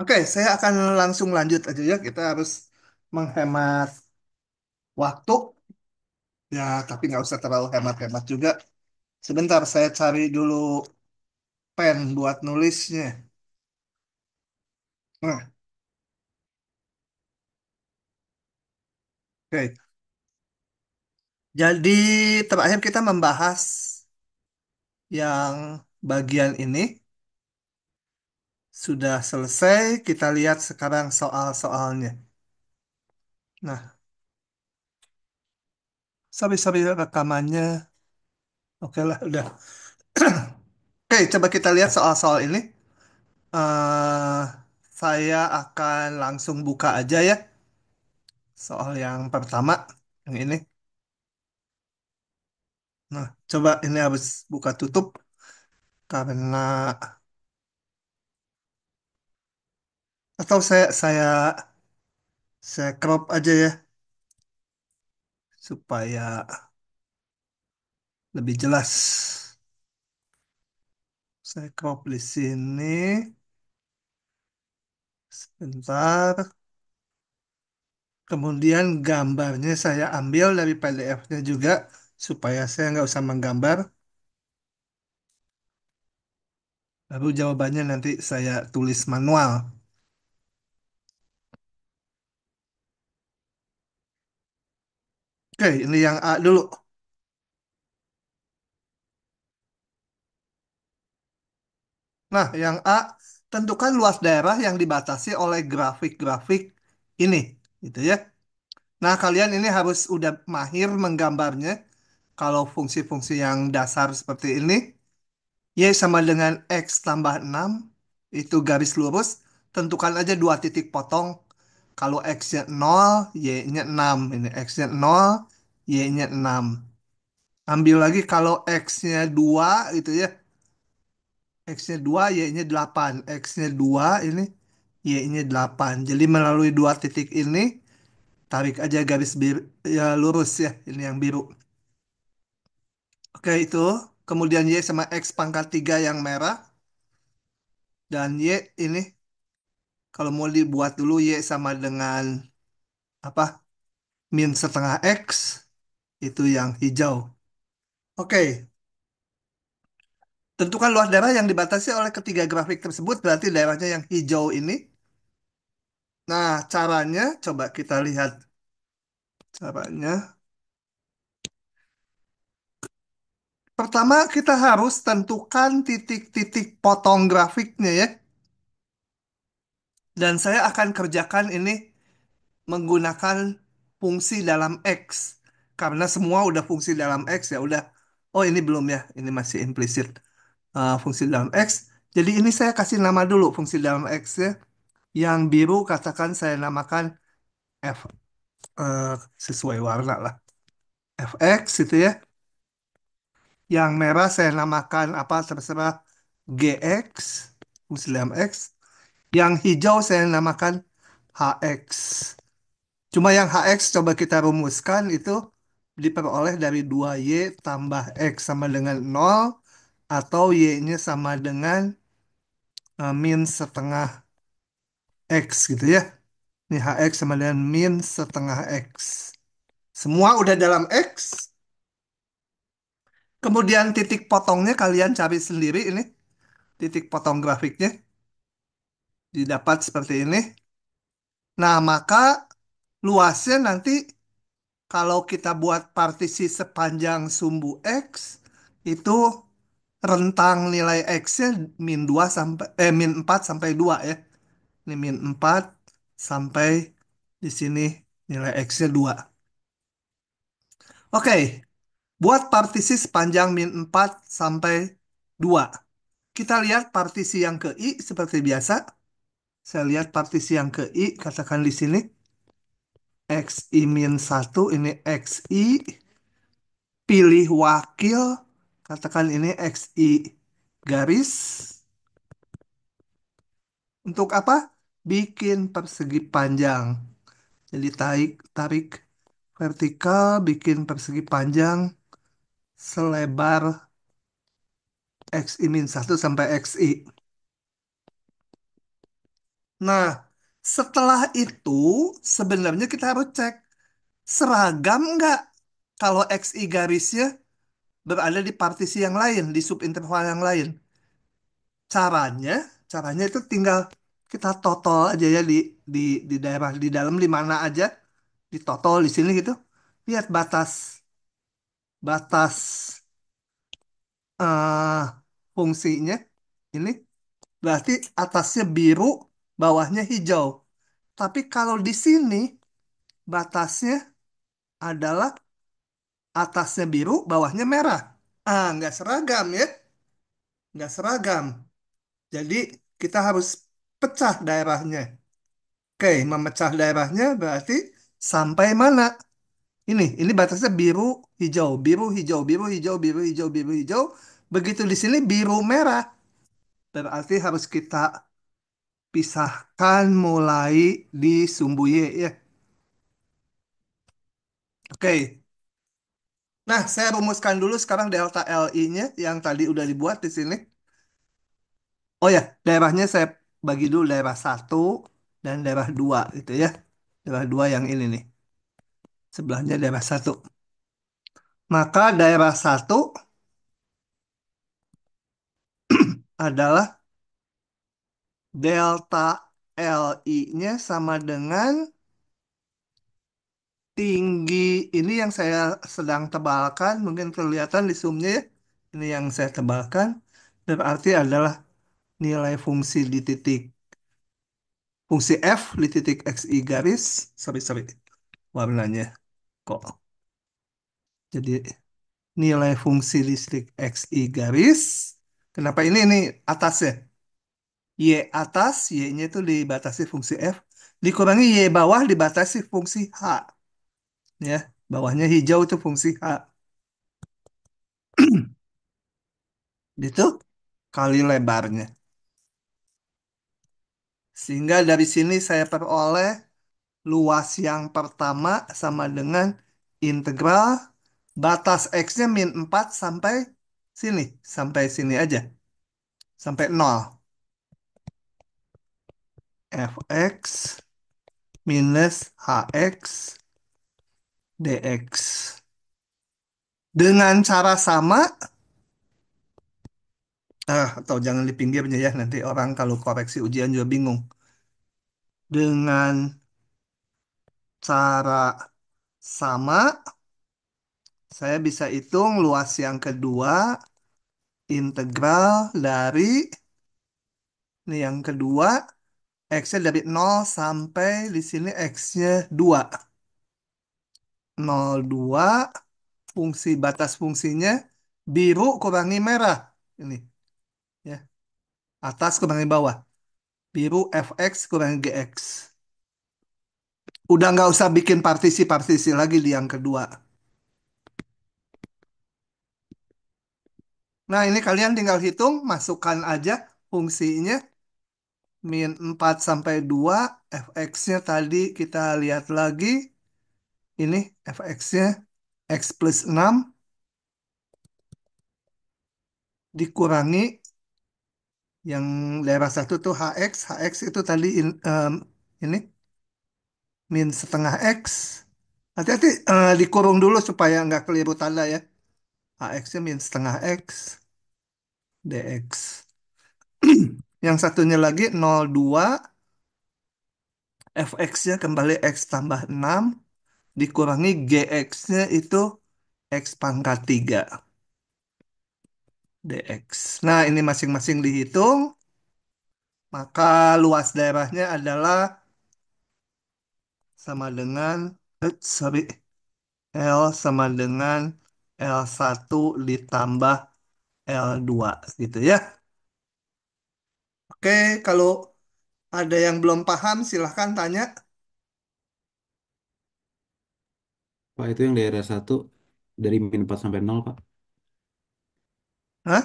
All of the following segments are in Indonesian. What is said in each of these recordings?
Oke, saya akan langsung lanjut aja ya. Kita harus menghemat waktu ya, tapi nggak usah terlalu hemat-hemat juga. Sebentar, saya cari dulu pen buat nulisnya. Nah, oke. Jadi terakhir kita membahas yang bagian ini. Sudah selesai, kita lihat sekarang soal-soalnya. Nah, sabi sorry rekamannya. Oke lah, udah. Oke, coba kita lihat soal-soal ini. Uh, saya akan langsung buka aja ya. Soal yang pertama, yang ini. Nah, coba ini harus buka tutup karena Atau saya saya saya crop aja ya supaya lebih jelas. Saya crop di sini. Sebentar. Kemudian gambarnya saya ambil dari PDF-nya juga supaya saya nggak usah menggambar. lalu jawabannya nanti saya tulis manual. Oke, ini yang A dulu. Nah, yang A tentukan luas daerah yang dibatasi oleh grafik-grafik ini, gitu ya. Nah, kalian ini harus udah mahir menggambarnya. Kalau fungsi-fungsi yang dasar seperti ini, Y sama dengan X tambah 6, itu garis lurus, tentukan aja dua titik potong kalau X-nya 0, Y-nya 6. Ini X-nya 0, Y-nya 6. Ambil lagi kalau X-nya 2 gitu ya. X-nya 2, Y-nya 8. X-nya 2 ini, Y-nya 8. Jadi melalui dua titik ini, tarik aja garis biru, ya, lurus ya, ini yang biru. Oke, itu. Kemudian Y sama X pangkat 3 yang merah. Dan Y ini kalau mau dibuat dulu Y sama dengan apa min setengah X itu yang hijau. Oke. Tentukan luas daerah yang dibatasi oleh ketiga grafik tersebut berarti daerahnya yang hijau ini. Nah, caranya coba kita lihat caranya. Pertama kita harus tentukan titik-titik potong grafiknya ya dan saya akan kerjakan ini menggunakan fungsi dalam X. Karena semua udah fungsi dalam X ya udah. Oh ini belum ya, ini masih implisit uh, fungsi dalam X. Jadi ini saya kasih nama dulu fungsi dalam X ya. Yang biru katakan saya namakan F. Uh, sesuai warna lah. Fx itu ya. Yang merah saya namakan apa terserah GX, fungsi dalam X. Yang hijau saya namakan HX. Cuma yang HX coba kita rumuskan itu diperoleh dari 2Y tambah X sama dengan 0 atau Y-nya sama dengan uh, min setengah X gitu ya. Ini HX sama dengan min setengah X. Semua udah dalam X. Kemudian titik potongnya kalian cari sendiri ini. Titik potong grafiknya didapat seperti ini. Nah, maka luasnya nanti kalau kita buat partisi sepanjang sumbu X, itu rentang nilai X-nya min eh, min 4 sampai 2 ya. Ini min 4 sampai di sini nilai X-nya 2. Oke, buat partisi sepanjang min 4 sampai 2. Kita lihat partisi yang ke I seperti biasa saya lihat partisi yang ke I, katakan di sini. XI min 1, ini X I, Pilih wakil, katakan ini X I garis. Untuk apa? Bikin persegi panjang. Jadi tarik, tarik vertikal, bikin persegi panjang selebar XI min 1 sampai X I. Nah, setelah itu sebenarnya kita harus cek seragam nggak kalau XI garisnya berada di partisi yang lain, di subinterval yang lain. Caranya, caranya itu tinggal kita total aja ya di di di daerah di dalam di mana aja ditotol di sini gitu. Lihat batas batas uh, fungsinya ini berarti atasnya biru bawahnya hijau. Tapi kalau di sini batasnya adalah atasnya biru, bawahnya merah. Ah, nggak seragam ya. Nggak seragam. Jadi kita harus pecah daerahnya. Oke, memecah daerahnya berarti sampai mana? Ini, ini batasnya biru, hijau, biru, hijau, biru, hijau, biru, hijau, biru, hijau. Begitu di sini biru merah. Berarti harus kita pisahkan mulai di sumbu Y ya. Oke. Nah, saya rumuskan dulu sekarang delta LI-nya yang tadi udah dibuat di sini. Oh ya, daerahnya saya bagi dulu daerah 1 dan daerah 2 gitu ya. Daerah 2 yang ini nih. Sebelahnya daerah 1. Maka daerah 1 adalah delta LI-nya sama dengan tinggi ini yang saya sedang tebalkan mungkin kelihatan di zoomnya ya. ini yang saya tebalkan berarti adalah nilai fungsi di titik fungsi f di titik xi garis sorry sorry warnanya kok jadi nilai fungsi di listrik xi garis kenapa ini ini atas ya Y atas, Y-nya itu dibatasi fungsi F, dikurangi Y bawah dibatasi fungsi H. Ya, bawahnya hijau itu fungsi H. itu kali lebarnya. Sehingga dari sini saya peroleh luas yang pertama sama dengan integral batas X-nya min 4 sampai sini. Sampai sini aja. Sampai 0 fx minus hx dx. Dengan cara sama, ah, atau jangan di pinggirnya ya, nanti orang kalau koreksi ujian juga bingung. Dengan cara sama, saya bisa hitung luas yang kedua integral dari ini yang kedua X-nya dari 0 sampai di sini X-nya 2. 0, 2. Fungsi batas fungsinya biru kurangi merah. Ini. ya Atas kurangi bawah. Biru Fx kurangi Gx. Udah nggak usah bikin partisi-partisi lagi di yang kedua. Nah, ini kalian tinggal hitung, masukkan aja fungsinya min 4 sampai 2 fx-nya tadi kita lihat lagi ini fx-nya x plus 6 dikurangi yang daerah satu tuh hx hx itu tadi in, um, ini min setengah x hati-hati uh, dikurung dulu supaya nggak keliru tanda ya hx-nya min setengah x dx Yang satunya lagi 02 fx-nya kembali x tambah 6 dikurangi gx-nya itu x pangkat 3 dx. Nah, ini masing-masing dihitung. Maka luas daerahnya adalah sama dengan eh, sorry L sama dengan L1 ditambah L2 gitu ya. Oke, kalau ada yang belum paham silahkan tanya. Pak, itu yang daerah satu dari min 4 sampai 0, Pak. Hah?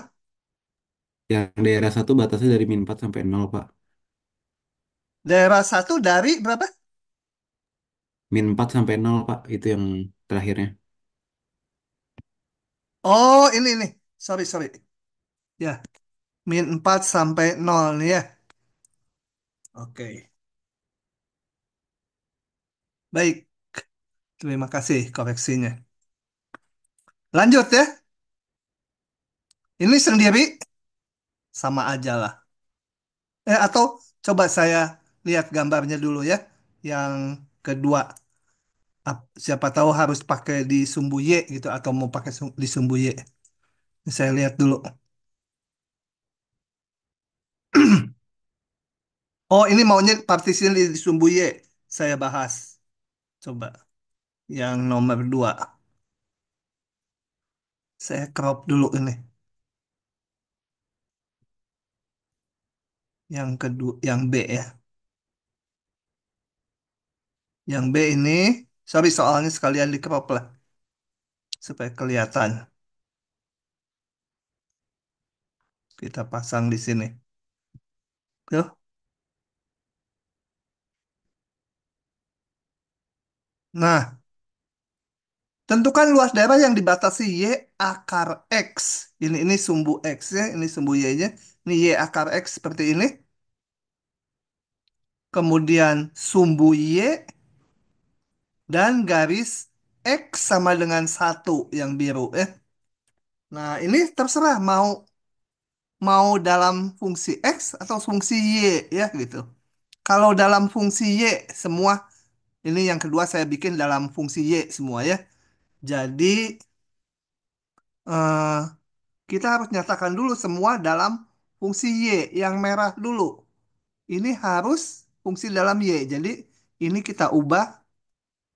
Yang daerah satu batasnya dari min 4 sampai 0, Pak. Daerah satu dari berapa? Min 4 sampai 0, Pak. Itu yang terakhirnya. Oh, ini nih. Sorry, sorry. Ya. Min 4 sampai 0 nih ya. Oke. Baik. Terima kasih koreksinya. Lanjut ya. Ini sendiri sama aja lah. Eh, atau coba saya lihat gambarnya dulu ya. Yang kedua. Siapa tahu harus pakai di sumbu Y gitu atau mau pakai di sumbu Y. Saya lihat dulu. Oh, ini maunya partisian di sumbu y saya bahas. Coba yang nomor dua. Saya crop dulu ini. Yang kedua, yang B ya. Yang B ini, sorry soalnya sekalian di crop lah. Supaya kelihatan. Kita pasang di sini. Ja. Ya. Nah, tentukan luas daerah yang dibatasi Y akar X. Ini ini sumbu X-nya, ini sumbu Y-nya. Ini Y akar X seperti ini. Kemudian sumbu Y dan garis X sama dengan satu yang biru. ya. Nah, ini terserah mau mau dalam fungsi X atau fungsi Y ya gitu. Kalau dalam fungsi Y semua, ini yang kedua saya bikin dalam fungsi Y semua ya. Jadi eh, kita harus nyatakan dulu semua dalam fungsi Y yang merah dulu. Ini harus fungsi dalam Y. Jadi ini kita ubah.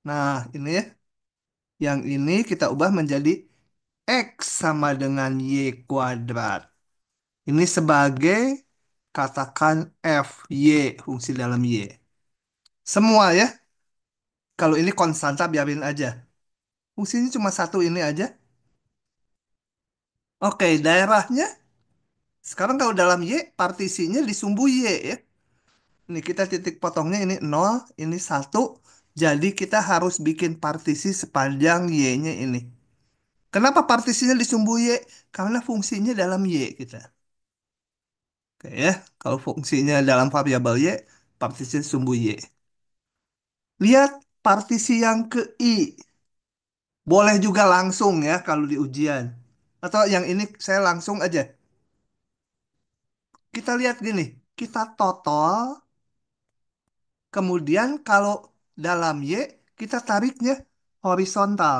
Nah ini ya. Yang ini kita ubah menjadi X sama dengan Y kuadrat. Ini sebagai katakan F, Y, fungsi dalam Y. Semua ya. Kalau ini konstanta biarin aja. Fungsinya cuma satu ini aja. Oke, daerahnya. Sekarang kalau dalam Y, partisinya di sumbu Y ya. Ini kita titik potongnya ini 0, ini 1. Jadi kita harus bikin partisi sepanjang Y-nya ini. Kenapa partisinya di sumbu Y? Karena fungsinya dalam Y kita. Oke ya, kalau fungsinya dalam variabel Y, partisi sumbu Y. Lihat partisi yang ke I. Boleh juga langsung ya kalau di ujian. Atau yang ini saya langsung aja. Kita lihat gini, kita total. Kemudian kalau dalam Y, kita tariknya horizontal.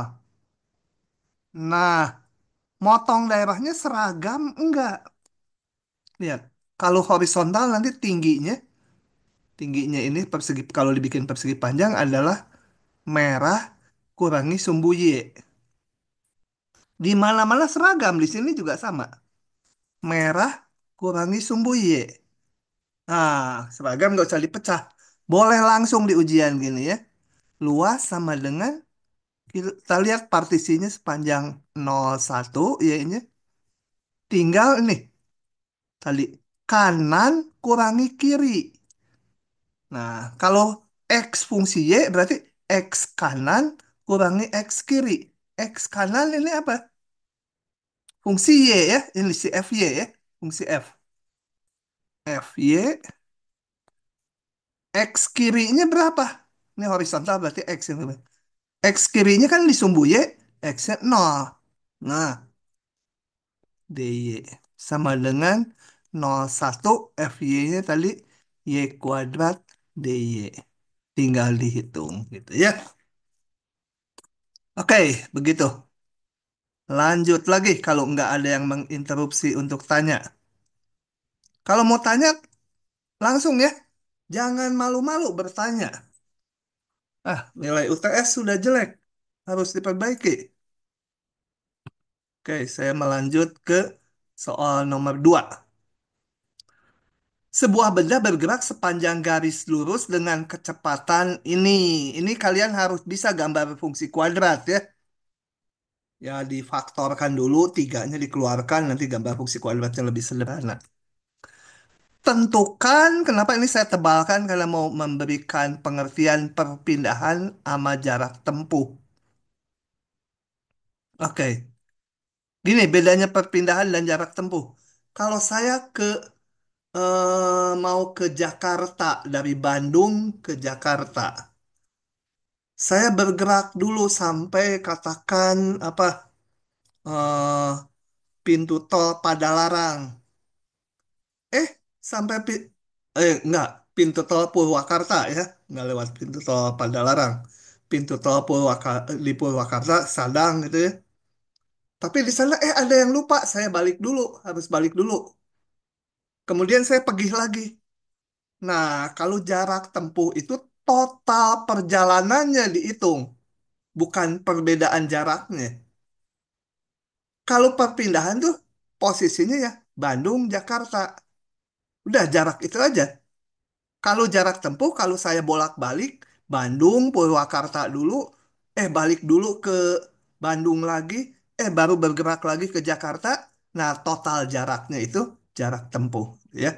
Nah, motong daerahnya seragam enggak? Lihat. Kalau horizontal nanti tingginya, tingginya ini persegi kalau dibikin persegi panjang adalah merah kurangi sumbu Y. Di mana-mana seragam, di sini juga sama. Merah kurangi sumbu Y. Nah, seragam nggak usah dipecah. Boleh langsung di ujian gini ya. Luas sama dengan, kita lihat partisinya sepanjang 01 Y-nya. Tinggal nih, tadi kanan kurangi kiri. Nah, kalau X fungsi Y berarti X kanan kurangi X kiri. X kanan ini apa? Fungsi Y ya, ini si f y ya, fungsi F. F y. X kirinya berapa? Ini horizontal berarti X. Ini. X kirinya kan di sumbu Y, X-nya 0. Nah, DY sama dengan 01 FY-nya tadi Y kuadrat DY. Tinggal dihitung gitu ya. Oke, begitu. Lanjut lagi kalau nggak ada yang menginterupsi untuk tanya. Kalau mau tanya, langsung ya. Jangan malu-malu bertanya. Ah, nilai UTS sudah jelek. Harus diperbaiki. Oke, saya melanjut ke soal nomor 2 sebuah benda bergerak sepanjang garis lurus dengan kecepatan ini. Ini kalian harus bisa gambar fungsi kuadrat ya. Ya difaktorkan dulu, tiganya dikeluarkan, nanti gambar fungsi kuadratnya lebih sederhana. Tentukan, kenapa ini saya tebalkan karena mau memberikan pengertian perpindahan sama jarak tempuh. Oke. ini bedanya perpindahan dan jarak tempuh. Kalau saya ke eh, mau ke Jakarta dari Bandung ke Jakarta. Saya bergerak dulu sampai katakan apa eh, pintu tol Padalarang. Eh sampai pi eh enggak pintu tol Purwakarta ya nggak lewat pintu tol Padalarang. Pintu tol Purwaka di Purwakarta Sadang gitu ya. Tapi di sana eh ada yang lupa, saya balik dulu, harus balik dulu Kemudian saya pergi lagi. Nah, kalau jarak tempuh itu total perjalanannya dihitung, bukan perbedaan jaraknya. Kalau perpindahan tuh posisinya ya Bandung, Jakarta. Udah jarak itu aja. Kalau jarak tempuh, kalau saya bolak-balik Bandung, Purwakarta dulu, eh balik dulu ke Bandung lagi, eh baru bergerak lagi ke Jakarta. Nah, total jaraknya itu jarak tempuh ya.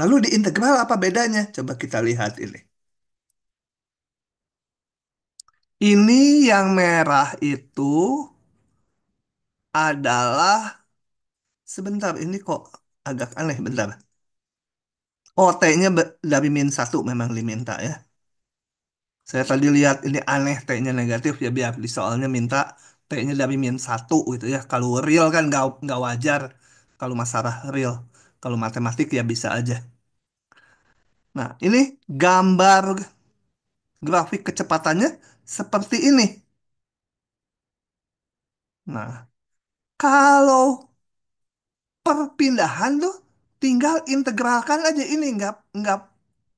Lalu di integral apa bedanya? Coba kita lihat ini. Ini yang merah itu adalah sebentar ini kok agak aneh bentar. Oh, T-nya dari min 1 memang diminta ya. Saya tadi lihat ini aneh T-nya negatif ya biar di soalnya minta T-nya dari min 1 gitu ya. Kalau real kan nggak, nggak wajar kalau masalah real. Kalau matematik ya bisa aja. Nah, ini gambar grafik kecepatannya seperti ini. Nah, kalau perpindahan tuh tinggal integralkan aja ini nggak nggak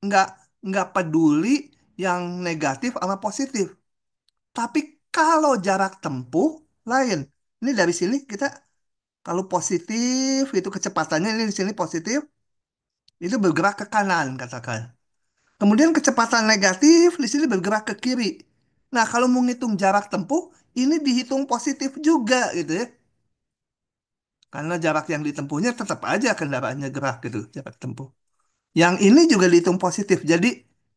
nggak nggak peduli yang negatif sama positif. Tapi kalau jarak tempuh lain. Ini dari sini kita kalau positif itu kecepatannya ini di sini positif itu bergerak ke kanan katakan. Kemudian kecepatan negatif di sini bergerak ke kiri. Nah, kalau mau ngitung jarak tempuh ini dihitung positif juga gitu ya. Karena jarak yang ditempuhnya tetap aja kendaraannya gerak gitu, jarak tempuh. Yang ini juga dihitung positif. Jadi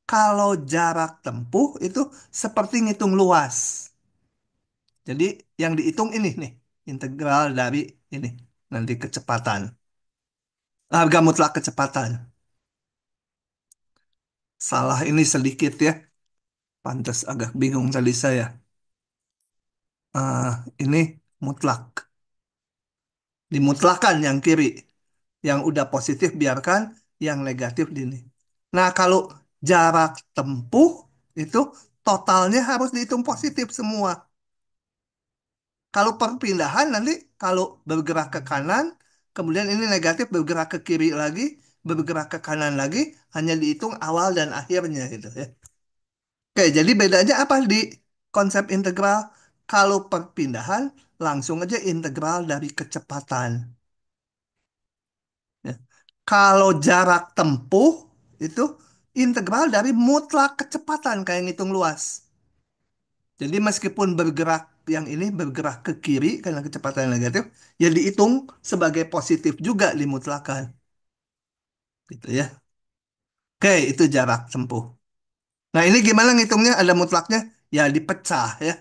kalau jarak tempuh itu seperti ngitung luas. Jadi yang dihitung ini nih, integral dari ini nanti kecepatan harga mutlak kecepatan salah ini sedikit ya pantas agak bingung tadi saya uh, ini mutlak dimutlakan yang kiri yang udah positif biarkan yang negatif ini. nah kalau jarak tempuh itu totalnya harus dihitung positif semua kalau perpindahan nanti kalau bergerak ke kanan, kemudian ini negatif bergerak ke kiri lagi, bergerak ke kanan lagi, hanya dihitung awal dan akhirnya gitu ya. Oke, jadi bedanya apa di konsep integral? Kalau perpindahan langsung aja integral dari kecepatan. Ya. Kalau jarak tempuh itu integral dari mutlak kecepatan kayak ngitung luas. Jadi meskipun bergerak yang ini bergerak ke kiri karena kecepatan negatif, ya dihitung sebagai positif juga dimutlakan. Gitu ya. Oke, itu jarak tempuh. Nah, ini gimana ngitungnya? Ada mutlaknya? Ya dipecah ya.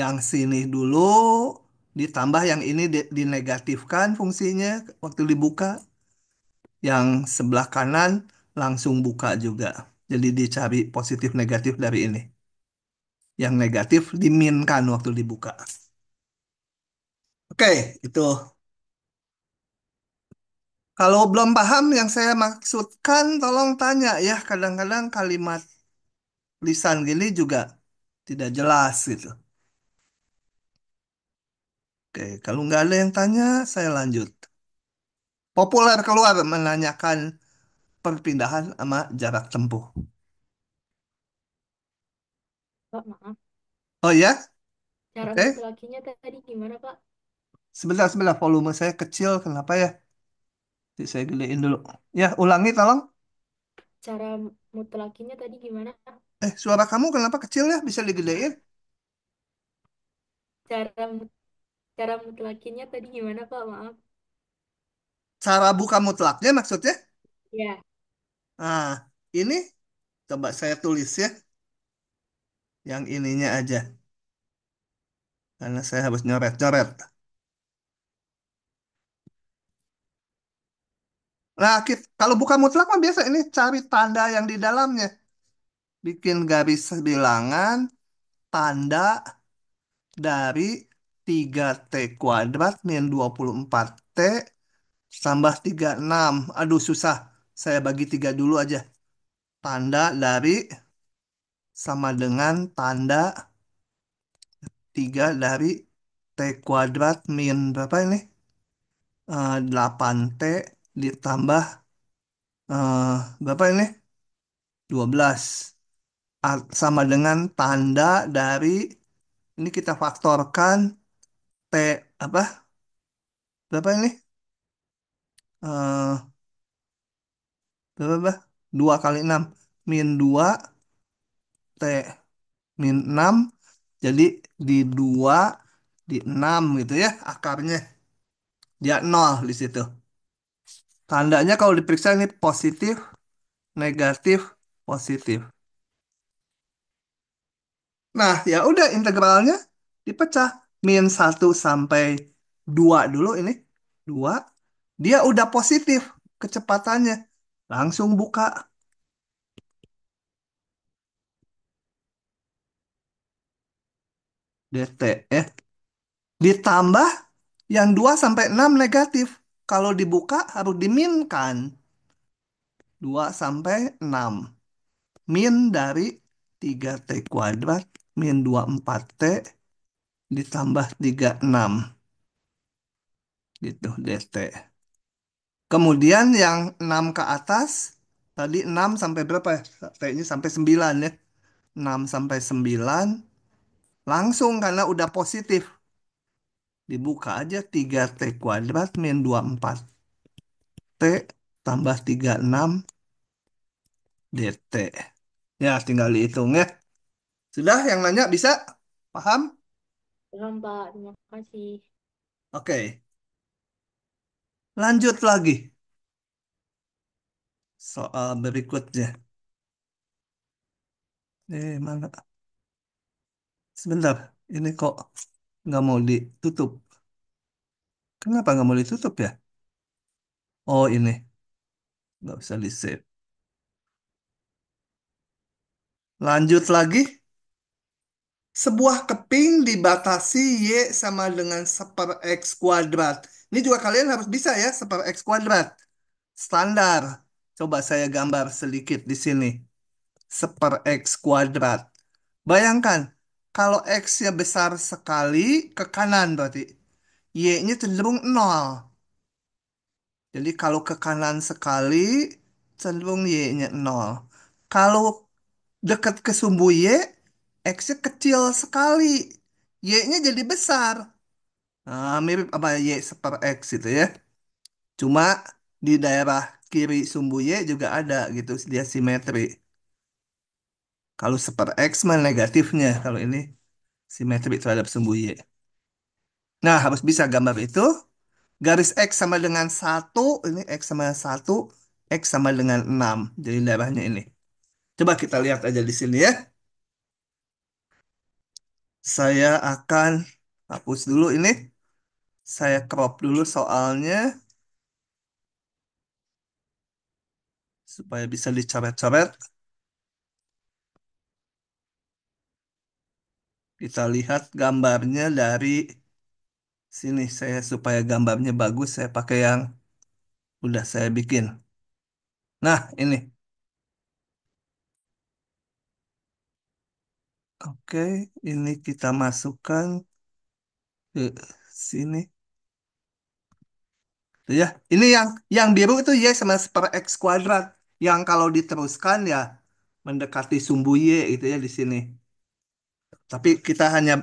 Yang sini dulu ditambah yang ini dinegatifkan fungsinya waktu dibuka. Yang sebelah kanan langsung buka juga. Jadi dicari positif negatif dari ini yang negatif diminkan waktu dibuka. Oke, itu. Kalau belum paham yang saya maksudkan, tolong tanya ya. Kadang-kadang kalimat lisan gini juga tidak jelas gitu. Oke, kalau nggak ada yang tanya, saya lanjut. Populer keluar menanyakan perpindahan sama jarak tempuh. Pak, maaf. Oh ya, Cara oke. tadi gimana, Pak? Sebentar, sebentar. Volume saya kecil, kenapa ya? Jadi saya gedein dulu. Ya, ulangi tolong. Cara mutlakinya tadi gimana? Eh, suara kamu kenapa kecil ya? Bisa digedein? Cara cara mutlakinya tadi gimana, Pak? Maaf. Cara buka mutlaknya maksudnya? Ya. Nah, ini coba saya tulis ya yang ininya aja karena saya harus nyoret-nyoret. Nah, kita, kalau buka mutlak mah biasa ini cari tanda yang di dalamnya. Bikin garis bilangan tanda dari 3T kuadrat min 24T tambah 36. Aduh, susah. Saya bagi tiga dulu aja. Tanda dari sama dengan tanda 3 dari T kuadrat min berapa ini? Uh, eh, 8T ditambah uh, berapa ini? 12. Art sama dengan tanda dari ini kita faktorkan T apa? Berapa ini? Uh, berapa? 2 kali 6 min 2 T min 6 jadi di 2 di 6 gitu ya akarnya dia 0 di situ tandanya kalau diperiksa ini positif negatif positif nah ya udah integralnya dipecah min 1 sampai 2 dulu ini 2 dia udah positif kecepatannya langsung buka DTF ditambah yang 2 sampai 6 negatif. Kalau dibuka harus diminkan. 2 sampai 6. Min dari 3T kuadrat min 24T ditambah 36. Gitu DT. Kemudian yang 6 ke atas tadi 6 sampai berapa ya? T-nya sampai 9 ya. 6 sampai 9 Langsung karena udah positif. Dibuka aja 3T kuadrat min 24. T tambah 36 DT. Ya, tinggal dihitung ya. Sudah yang nanya bisa? Paham? Belum, Pak. Terima kasih. Oke. Lanjut lagi. Soal berikutnya. Eh, mana? Sebentar, ini kok nggak mau ditutup? Kenapa nggak mau ditutup ya? Oh ini, nggak bisa di-save. Lanjut lagi. Sebuah keping dibatasi Y sama dengan seper X kuadrat. Ini juga kalian harus bisa ya, seper X kuadrat. Standar. Coba saya gambar sedikit di sini. Seper X kuadrat. Bayangkan, kalau X-nya besar sekali, ke kanan berarti. Y-nya cenderung 0. Jadi kalau ke kanan sekali, cenderung Y-nya 0. Kalau dekat ke sumbu Y, X-nya kecil sekali. Y-nya jadi besar. Nah, mirip apa Y seper X itu ya. Cuma di daerah kiri sumbu Y juga ada gitu, dia simetri. Kalau seper X mana negatifnya. Kalau ini simetri terhadap sumbu Y. Nah, harus bisa gambar itu. Garis X sama dengan satu Ini X sama satu X sama dengan 6. Jadi daerahnya ini. Coba kita lihat aja di sini ya. Saya akan hapus dulu ini. Saya crop dulu soalnya. Supaya bisa dicoret-coret. Kita lihat gambarnya dari sini. Saya supaya gambarnya bagus, saya pakai yang udah saya bikin. Nah, ini. Oke, ini kita masukkan ke sini. ya, ini yang yang biru itu y sama per x kuadrat. Yang kalau diteruskan ya mendekati sumbu y itu ya di sini. Tapi kita hanya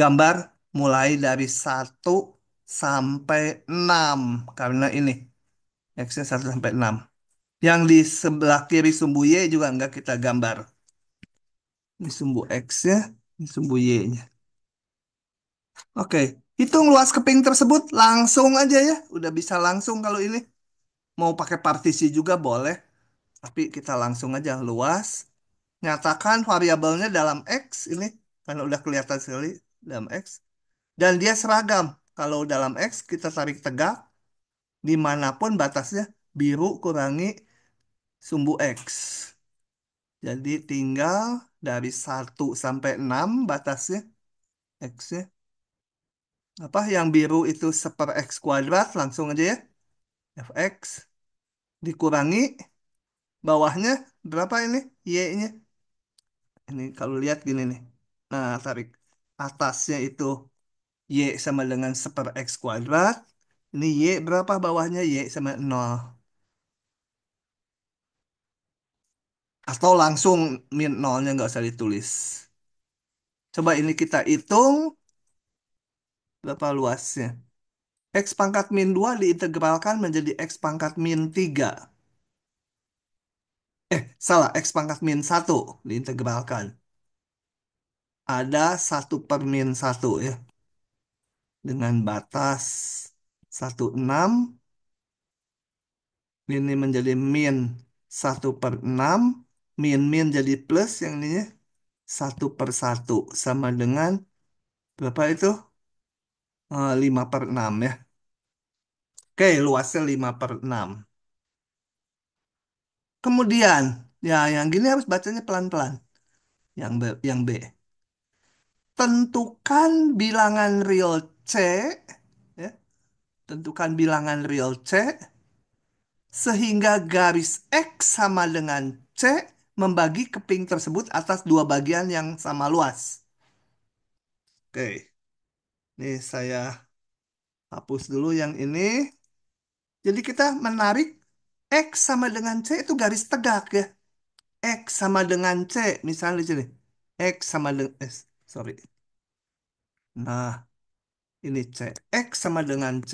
gambar mulai dari 1 sampai 6 karena ini X-nya 1 sampai 6. Yang di sebelah kiri sumbu Y juga enggak kita gambar. Ini sumbu X-nya, ini sumbu Y-nya. Oke, hitung luas keping tersebut langsung aja ya. Udah bisa langsung kalau ini. Mau pakai partisi juga boleh. Tapi kita langsung aja luas nyatakan variabelnya dalam X ini karena udah kelihatan sekali dalam X dan dia seragam kalau dalam X kita tarik tegak dimanapun batasnya biru kurangi sumbu X jadi tinggal dari 1 sampai 6 batasnya X-nya apa yang biru itu seper X kuadrat langsung aja ya Fx dikurangi bawahnya berapa ini Y-nya ini kalau lihat gini nih. Nah, tarik. Atasnya itu Y sama dengan seper X kuadrat. Ini Y berapa bawahnya? Y sama 0. Atau langsung min nolnya nggak usah ditulis. Coba ini kita hitung berapa luasnya. X pangkat min dua diintegralkan menjadi X pangkat min tiga eh salah x pangkat min satu diintegralkan ada satu per min satu ya dengan batas satu enam ini menjadi min satu per enam min min jadi plus yang ini satu per satu sama dengan berapa itu eh, lima per enam ya Oke luasnya lima per enam Kemudian, ya yang gini harus bacanya pelan-pelan. Yang B, yang B. Tentukan bilangan real C, ya. Tentukan bilangan real C sehingga garis X sama dengan C membagi keping tersebut atas dua bagian yang sama luas. Oke. Nih saya hapus dulu yang ini. Jadi kita menarik X sama dengan C itu garis tegak ya. X sama dengan C. Misalnya di sini. X sama dengan... Eh, sorry. Nah, ini C. X sama dengan C.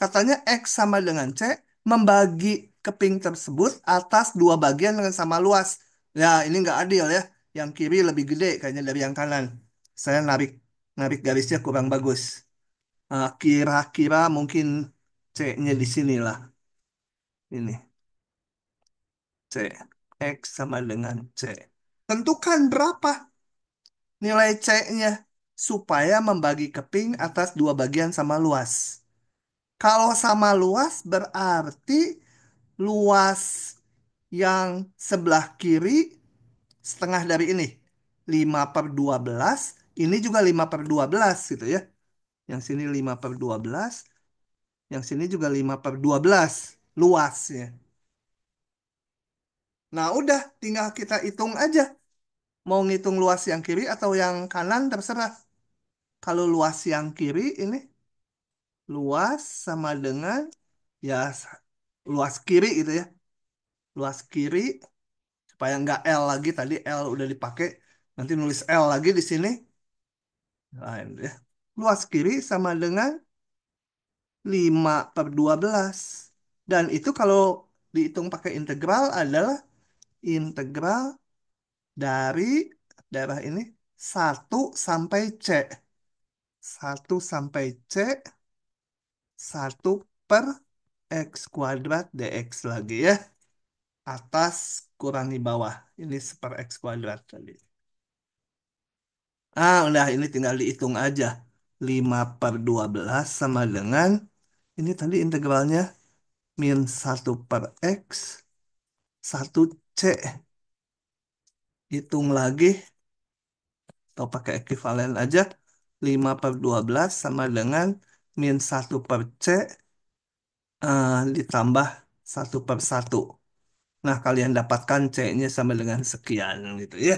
Katanya X sama dengan C membagi keping tersebut atas dua bagian dengan sama luas. Ya, ini nggak adil ya. Yang kiri lebih gede kayaknya dari yang kanan. Saya narik, narik garisnya kurang bagus. Nah, kira-kira uh, mungkin C-nya di sini lah ini. C. X sama dengan C. Tentukan berapa nilai C-nya supaya membagi keping atas dua bagian sama luas. Kalau sama luas berarti luas yang sebelah kiri setengah dari ini. 5 per 12, ini juga 5 per 12 gitu ya. Yang sini 5 per 12, yang sini juga 5 per 12 luas ya. Nah, udah tinggal kita hitung aja. Mau ngitung luas yang kiri atau yang kanan terserah. Kalau luas yang kiri ini luas sama dengan ya luas kiri gitu ya. Luas kiri supaya nggak L lagi tadi L udah dipakai nanti nulis L lagi di sini lain nah, ya luas kiri sama dengan 5 per 12 dan itu kalau dihitung pakai integral adalah integral dari daerah ini 1 sampai C. 1 sampai C 1 per X kuadrat dx lagi ya. Atas kurangi bawah. Ini seper X kuadrat tadi. Ah, udah ini tinggal dihitung aja. 5 per 12 sama dengan ini tadi integralnya min 1 per X, 1C. Hitung lagi, atau pakai ekivalen aja, 5 per 12 sama dengan min 1 per C uh, ditambah 1 per 1. Nah, kalian dapatkan C-nya sama dengan sekian gitu ya.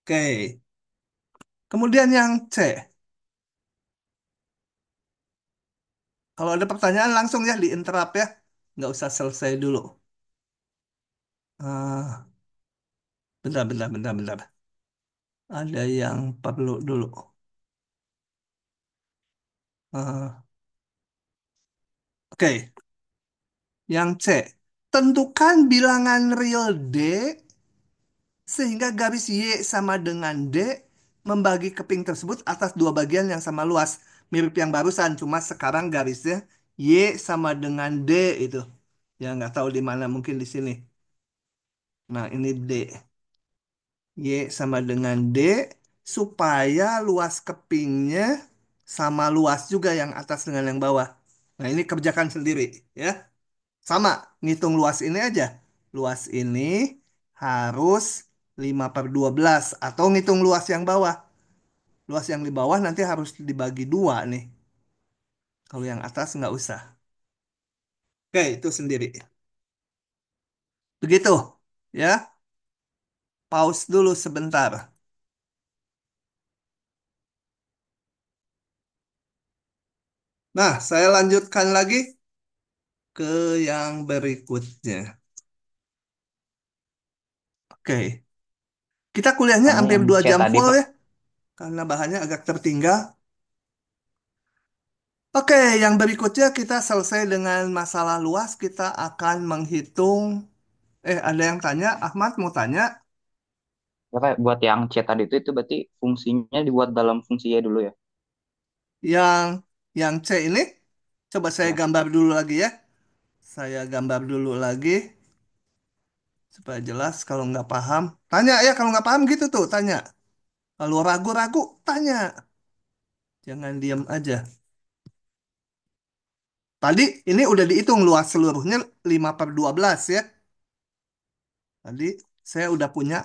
Oke. Kemudian yang C. Kalau ada pertanyaan langsung ya di interrupt ya. Nggak usah selesai dulu. Uh, bentar, bentar, bentar, bentar. Ada yang perlu dulu. Uh, Oke, yang C. Tentukan bilangan real D sehingga garis Y sama dengan D membagi keping tersebut atas dua bagian yang sama luas mirip yang barusan cuma sekarang garisnya Y sama dengan D itu ya nggak tahu di mana mungkin di sini nah ini D Y sama dengan D supaya luas kepingnya sama luas juga yang atas dengan yang bawah nah ini kerjakan sendiri ya sama ngitung luas ini aja luas ini harus 5 per 12 atau ngitung luas yang bawah luas yang di bawah nanti harus dibagi dua nih. Kalau yang atas nggak usah. Oke, itu sendiri. Begitu, ya. Pause dulu sebentar. Nah, saya lanjutkan lagi ke yang berikutnya. Oke. Kita kuliahnya hampir dua jam full ya karena bahannya agak tertinggal. Oke, yang berikutnya kita selesai dengan masalah luas. Kita akan menghitung. Eh, ada yang tanya? Ahmad mau tanya? Ya, Pak, buat yang C tadi itu, itu berarti fungsinya dibuat dalam fungsi Y dulu ya? Yang yang C ini, coba saya ya. gambar dulu lagi ya. Saya gambar dulu lagi supaya jelas kalau nggak paham. Tanya ya kalau nggak paham gitu tuh, tanya. Kalau ragu-ragu, tanya. Jangan diam aja. Tadi ini udah dihitung luas seluruhnya 5 per 12 ya. Tadi saya udah punya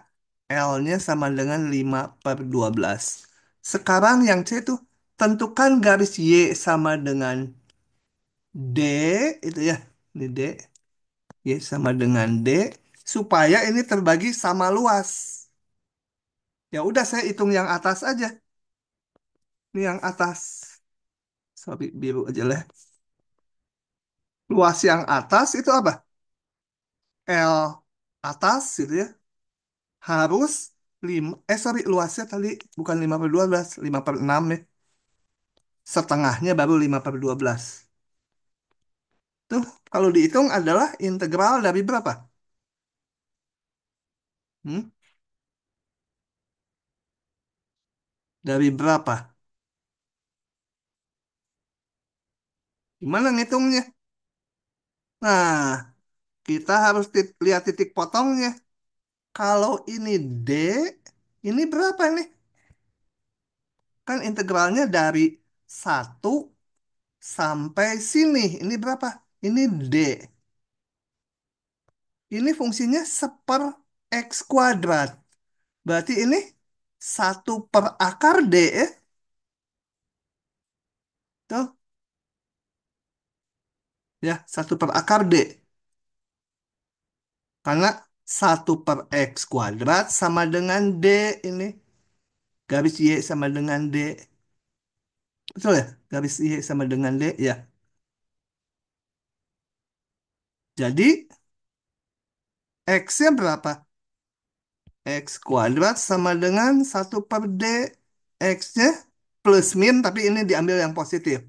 L-nya sama dengan 5 per 12. Sekarang yang C itu tentukan garis Y sama dengan D. Itu ya, ini D. Y sama dengan D. Supaya ini terbagi sama luas. Ya udah saya hitung yang atas aja. Ini yang atas. Sorry, biru aja lah. Luas yang atas itu apa? L atas gitu ya. Harus 5, eh sorry, luasnya tadi bukan 5 per 12, 5 per 6 ya. Setengahnya baru 5 per 12. Tuh, kalau dihitung adalah integral dari berapa? Hmm? Dari berapa? Gimana ngitungnya? Nah, kita harus lihat titik potongnya. Kalau ini D, ini berapa ini? Kan integralnya dari 1 sampai sini. Ini berapa? Ini D. Ini fungsinya seper X kuadrat. Berarti ini satu per akar D ya. Tuh. Ya, satu per akar D. Karena satu per X kuadrat sama dengan D ini. Garis Y sama dengan D. Betul ya? Garis Y sama dengan D, ya. Jadi, X-nya berapa? X kuadrat sama dengan 1 per D X-nya plus min, tapi ini diambil yang positif.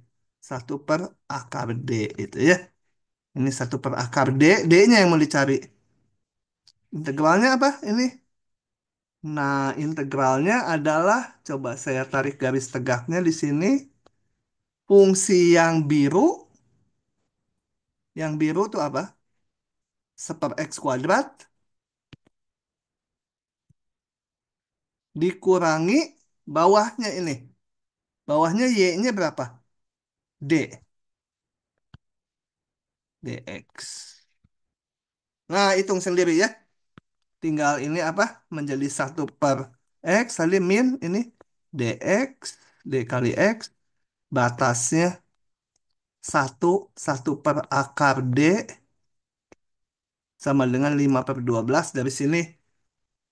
1 per akar D itu ya. Ini 1 per akar D, D-nya yang mau dicari. Integralnya apa ini? Nah, integralnya adalah, coba saya tarik garis tegaknya di sini. Fungsi yang biru, yang biru itu apa? 1 per X kuadrat dikurangi bawahnya ini. Bawahnya Y-nya berapa? D. DX. Nah, hitung sendiri ya. Tinggal ini apa? Menjadi satu per X. Tadi min ini DX. D kali X. Batasnya satu satu per akar D. Sama dengan 5 per 12. Dari sini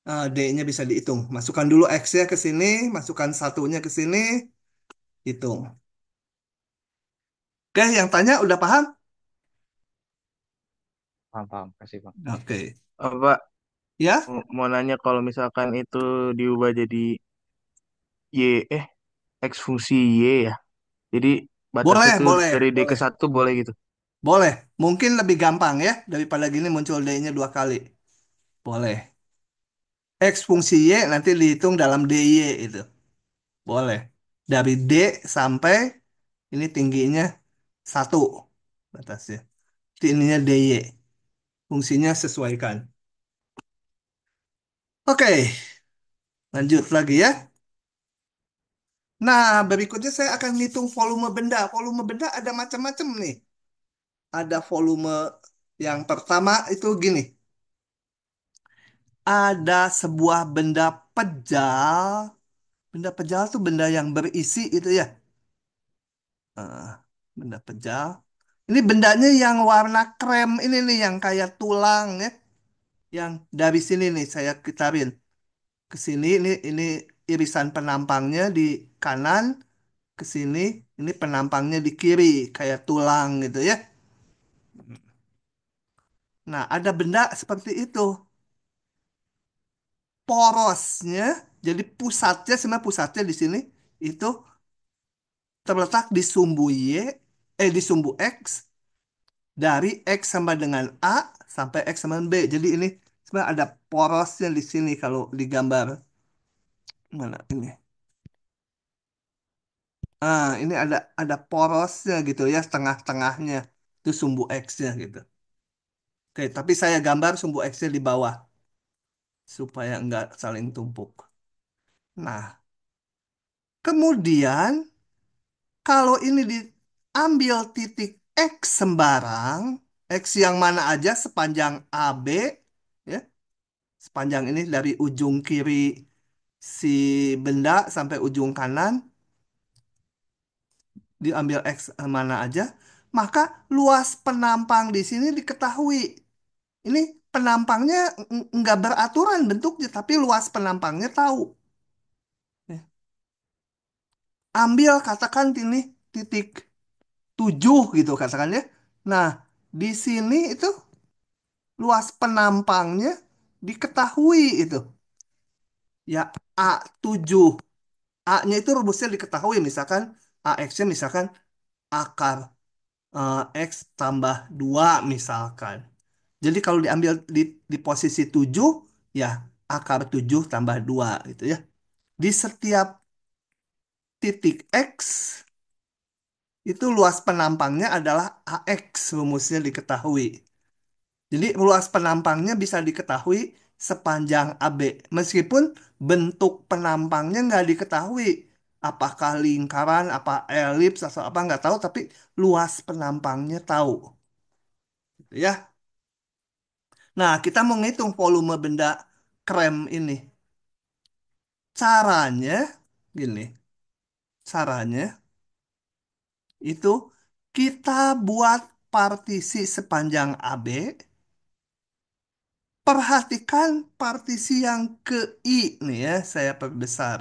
uh, D-nya bisa dihitung. Masukkan dulu X-nya ke sini, masukkan satunya ke sini, hitung. Oke, yang tanya udah paham? Paham, paham. Kasih, Pak. Oke. Uh, Pak, ya? mau nanya kalau misalkan itu diubah jadi Y, eh, X fungsi Y ya? Jadi batas boleh, itu boleh, dari D boleh. ke 1 boleh gitu? Boleh. Mungkin lebih gampang ya, daripada gini muncul D-nya dua kali. Boleh. X fungsi Y nanti dihitung dalam DY itu. Boleh. Dari D sampai ini tingginya satu batasnya. Jadi ininya DY. Fungsinya sesuaikan. Oke. Lanjut lagi ya. Nah, berikutnya saya akan ngitung volume benda. Volume benda ada macam-macam nih. Ada volume yang pertama itu gini ada sebuah benda pejal. Benda pejal itu benda yang berisi itu ya. Eh, benda pejal. Ini bendanya yang warna krem ini nih yang kayak tulang ya. Yang dari sini nih saya kitarin ke sini ini ini irisan penampangnya di kanan ke sini ini penampangnya di kiri kayak tulang gitu ya. Nah, ada benda seperti itu porosnya jadi pusatnya sebenarnya pusatnya di sini itu terletak di sumbu Y eh di sumbu X dari X sama dengan A sampai X sama dengan B. Jadi ini sebenarnya ada porosnya di sini kalau digambar mana ini. Ah, ini ada ada porosnya gitu ya setengah tengahnya itu sumbu X-nya gitu. Oke, tapi saya gambar sumbu X-nya di bawah supaya enggak saling tumpuk. Nah, kemudian kalau ini diambil titik X sembarang, X yang mana aja sepanjang AB, ya, sepanjang ini dari ujung kiri si benda sampai ujung kanan, diambil X mana aja, maka luas penampang di sini diketahui. Ini penampangnya nggak beraturan bentuknya, tapi luas penampangnya tahu. Ya. Ambil katakan ini titik tujuh gitu katakan ya. Nah, di sini itu luas penampangnya diketahui itu. Ya, A7. A-nya itu rumusnya diketahui misalkan AX-nya misalkan akar uh, X tambah 2 misalkan. Jadi kalau diambil di, di posisi 7, ya akar 7 tambah 2 gitu ya. Di setiap titik X, itu luas penampangnya adalah AX, rumusnya diketahui. Jadi luas penampangnya bisa diketahui sepanjang AB. Meskipun bentuk penampangnya nggak diketahui. Apakah lingkaran, apa elips, atau apa nggak tahu. Tapi luas penampangnya tahu. Gitu ya. Nah, kita mau menghitung volume benda krem ini. Caranya gini. Caranya itu kita buat partisi sepanjang AB. Perhatikan partisi yang ke I nih ya, saya perbesar.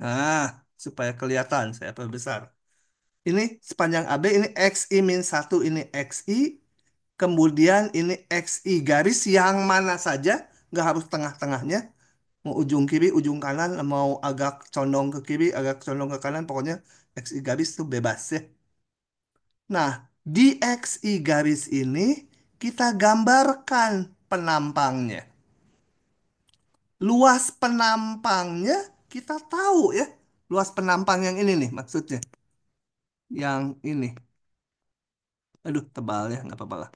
Nah, supaya kelihatan saya perbesar ini sepanjang AB ini XI min 1 ini XI kemudian ini XI garis yang mana saja nggak harus tengah-tengahnya mau ujung kiri ujung kanan mau agak condong ke kiri agak condong ke kanan pokoknya XI garis itu bebas ya nah di XI garis ini kita gambarkan penampangnya luas penampangnya kita tahu ya luas penampang yang ini nih maksudnya yang ini aduh tebal ya nggak apa-apa lah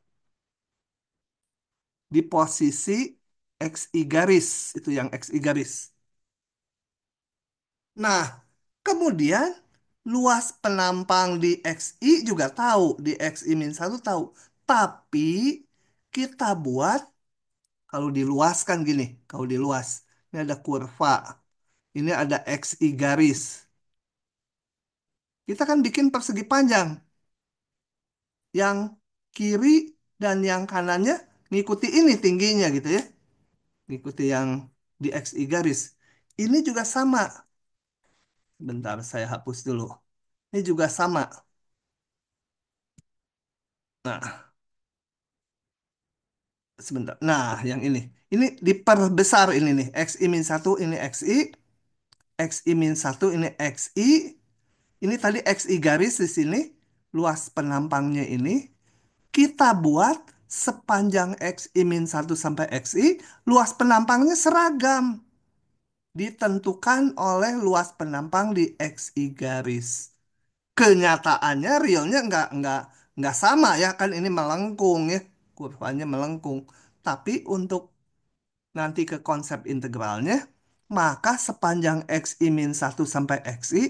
di posisi XI garis itu yang XI garis nah kemudian luas penampang di XI juga tahu di XI min 1 tahu tapi kita buat kalau diluaskan gini kalau diluas ini ada kurva ini ada XI garis kita kan bikin persegi panjang. Yang kiri dan yang kanannya ngikuti ini tingginya gitu ya. Ngikuti yang di x XI garis. Ini juga sama. Bentar, saya hapus dulu. Ini juga sama. Nah, sebentar. Nah, yang ini. Ini diperbesar ini nih. XI min satu ini x XI. XI min satu ini x XI ini tadi XI garis di sini, luas penampangnya ini, kita buat sepanjang XI min 1 sampai XI, luas penampangnya seragam. Ditentukan oleh luas penampang di XI garis. Kenyataannya realnya nggak, nggak, nggak sama ya, kan ini melengkung ya, kurvanya melengkung. Tapi untuk nanti ke konsep integralnya, maka sepanjang XI min 1 sampai XI,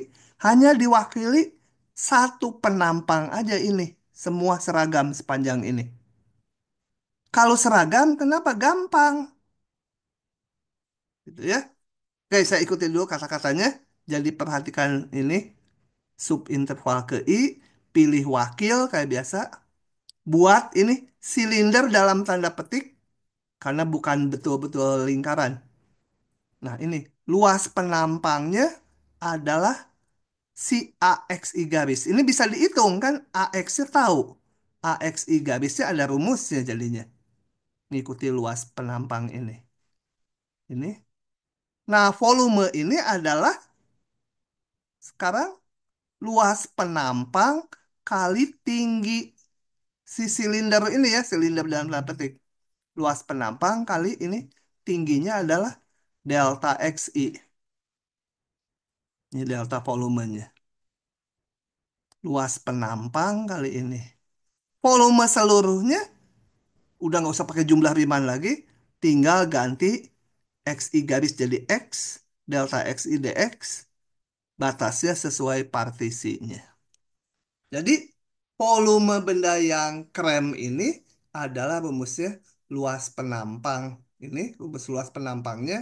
hanya diwakili satu penampang aja ini, semua seragam sepanjang ini. Kalau seragam, kenapa gampang? Gitu ya. Oke, saya ikuti dulu kata-katanya. Jadi perhatikan ini. sub interval ke I. Pilih wakil kayak biasa. Buat ini silinder dalam tanda petik. Karena bukan betul-betul lingkaran. Nah ini. Luas penampangnya adalah si AXI garis. Ini bisa dihitung kan? AX-nya tahu. AXI garisnya ada rumusnya jadinya. Mengikuti luas penampang ini. Ini. Nah, volume ini adalah sekarang luas penampang kali tinggi si silinder ini ya, silinder dalam tanda petik. Luas penampang kali ini tingginya adalah delta XI. Ini delta volumenya luas penampang kali ini. Volume seluruhnya udah nggak usah pakai jumlah riman lagi, tinggal ganti xi garis jadi x, delta xi dx, batasnya sesuai partisinya. Jadi volume benda yang krem ini adalah rumusnya luas penampang. Ini rumus luas penampangnya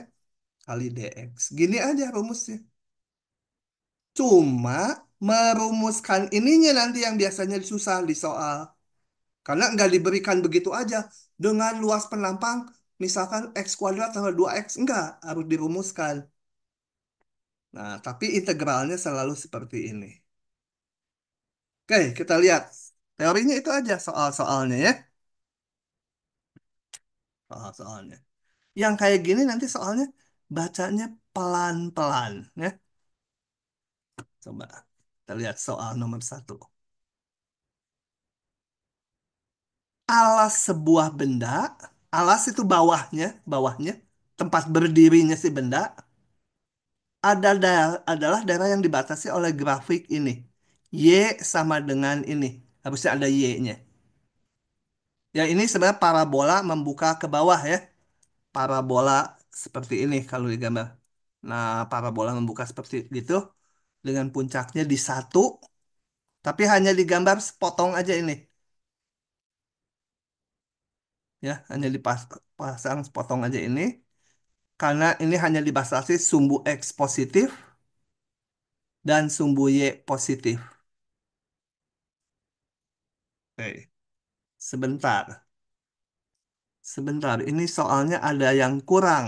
kali dx. Gini aja rumusnya. Cuma merumuskan ininya nanti yang biasanya susah di soal. Karena nggak diberikan begitu aja. Dengan luas penampang, misalkan X kuadrat sama 2X, nggak harus dirumuskan. Nah, tapi integralnya selalu seperti ini. Oke, kita lihat. Teorinya itu aja soal-soalnya ya. Soal-soalnya. Yang kayak gini nanti soalnya bacanya pelan-pelan ya. Coba kita lihat soal nomor satu. Alas sebuah benda, alas itu bawahnya, bawahnya, tempat berdirinya si benda, ada da adalah daerah yang dibatasi oleh grafik ini. Y sama dengan ini. Harusnya ada Y-nya. Ya ini sebenarnya parabola membuka ke bawah ya. Parabola seperti ini kalau digambar. Nah, parabola membuka seperti gitu dengan puncaknya di satu, tapi hanya digambar sepotong aja ini. Ya, hanya dipasang sepotong aja ini. Karena ini hanya dibatasi sumbu X positif dan sumbu Y positif. Oke, sebentar. Sebentar, ini soalnya ada yang kurang.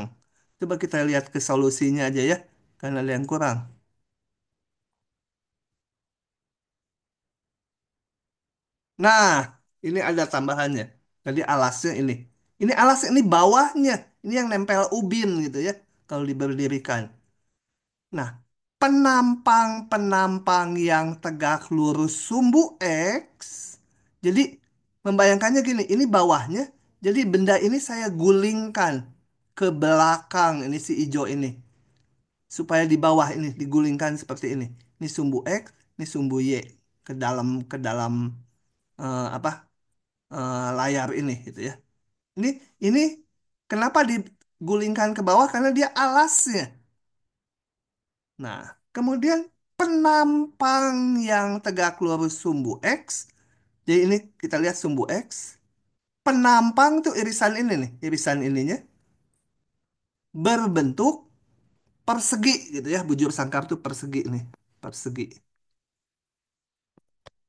Coba kita lihat ke solusinya aja ya, karena ada yang kurang. Nah, ini ada tambahannya. Jadi alasnya ini. Ini alasnya ini bawahnya. Ini yang nempel ubin gitu ya. Kalau diberdirikan. Nah, penampang-penampang yang tegak lurus sumbu X. Jadi membayangkannya gini. Ini bawahnya. Jadi benda ini saya gulingkan ke belakang. Ini si ijo ini. Supaya di bawah ini digulingkan seperti ini. Ini sumbu X, ini sumbu Y. Ke dalam, ke dalam uh, apa uh, layar ini gitu ya. Ini ini kenapa digulingkan ke bawah karena dia alasnya. Nah, kemudian penampang yang tegak lurus sumbu X. Jadi ini kita lihat sumbu X. Penampang tuh irisan ini nih, irisan ininya berbentuk persegi gitu ya. Bujur sangkar tuh persegi nih, persegi.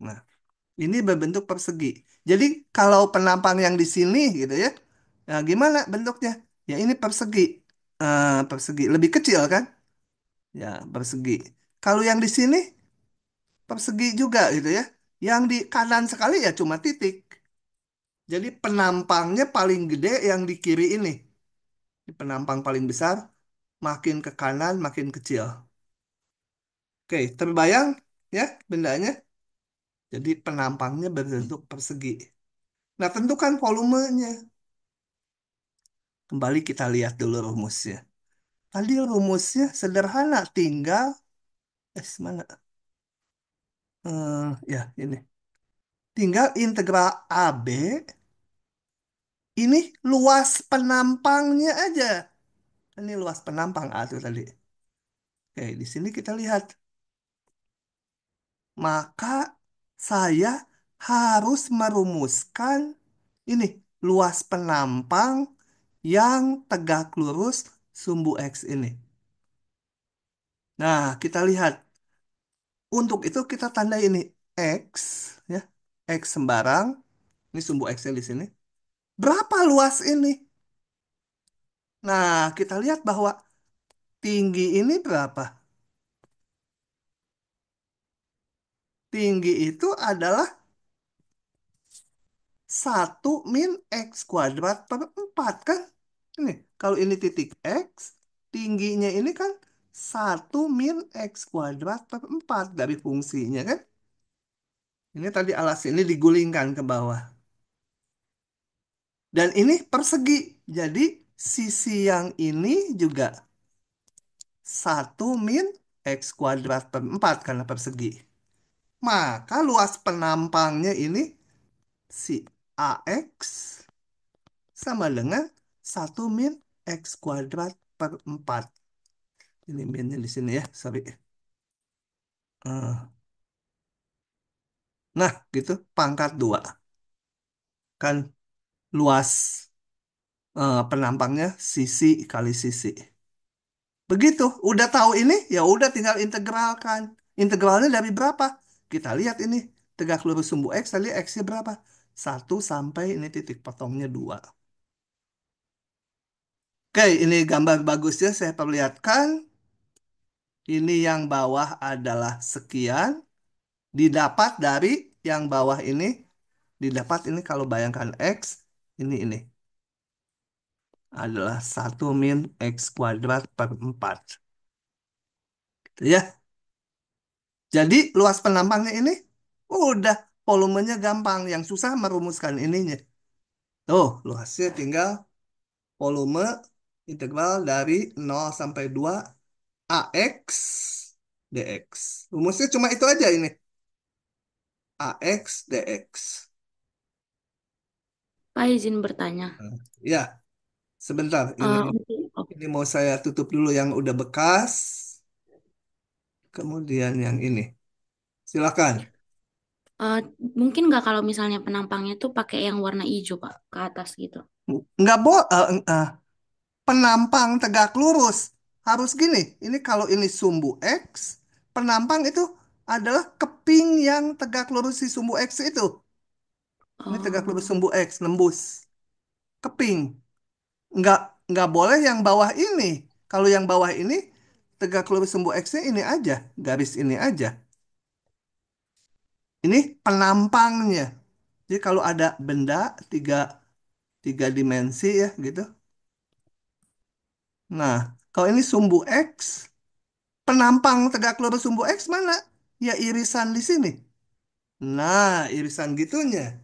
Nah, ini berbentuk persegi. Jadi kalau penampang yang di sini gitu ya, ya gimana bentuknya? Ya ini persegi, uh, persegi lebih kecil kan? Ya persegi. Kalau yang di sini persegi juga gitu ya. Yang di kanan sekali ya cuma titik. Jadi penampangnya paling gede yang di kiri ini. Penampang paling besar, makin ke kanan makin kecil. Oke, terbayang ya bendanya? Jadi penampangnya berbentuk persegi. Nah, tentukan volumenya. Kembali kita lihat dulu rumusnya. Tadi rumusnya sederhana, tinggal eh mana? Uh, ya, ini. Tinggal integral AB ini luas penampangnya aja. Ini luas penampang A itu tadi. Oke, di sini kita lihat. Maka saya harus merumuskan ini luas penampang yang tegak lurus sumbu X ini. Nah, kita lihat. Untuk itu kita tandai ini X, ya. X sembarang. Ini sumbu X-nya di sini. Berapa luas ini? Nah, kita lihat bahwa tinggi ini berapa? Tinggi itu adalah 1 min X kuadrat per 4 kan? Ini, kalau ini titik X, tingginya ini kan 1 min X kuadrat per 4 dari fungsinya kan? Ini tadi alas ini digulingkan ke bawah. Dan ini persegi. Jadi sisi yang ini juga 1 min X kuadrat per 4 karena persegi. Maka luas penampangnya ini si AX sama dengan 1 min X kuadrat per 4. Ini minnya di sini ya, sorry. Eh. Nah, gitu pangkat 2. Kan luas uh, penampangnya sisi kali sisi. Begitu, udah tahu ini, ya udah tinggal integralkan. Integralnya dari berapa? Kita lihat ini tegak lurus sumbu X, tadi X-nya berapa? 1 sampai ini titik potongnya 2. Oke, ini gambar bagusnya saya perlihatkan. Ini yang bawah adalah sekian. Didapat dari yang bawah ini. Didapat ini kalau bayangkan X, ini ini. Adalah 1 min X kuadrat per 4. Gitu ya. Jadi luas penampangnya ini udah volumenya gampang. Yang susah merumuskan ininya. Tuh, luasnya tinggal volume integral dari 0 sampai 2 AX DX. Rumusnya cuma itu aja ini. AX DX. Pak izin bertanya. Ya, sebentar. Ini, uh, oh, okay. ini mau saya tutup dulu yang udah bekas kemudian yang ini. Silakan. Uh, mungkin nggak kalau misalnya penampangnya tuh pakai yang warna hijau, Pak, ke atas gitu. Nggak boleh. uh, eh, uh, eh, penampang tegak lurus harus gini. Ini kalau ini sumbu X, penampang itu adalah keping yang tegak lurus di sumbu X itu. Ini oh. tegak lurus sumbu X, lembus, Keping. Nggak, nggak boleh yang bawah ini. Kalau yang bawah ini tegak lurus sumbu X-nya ini aja, garis ini aja. Ini penampangnya. Jadi kalau ada benda tiga, tiga dimensi ya gitu. Nah, kalau ini sumbu X, penampang tegak lurus sumbu X mana? Ya irisan di sini. Nah, irisan gitunya.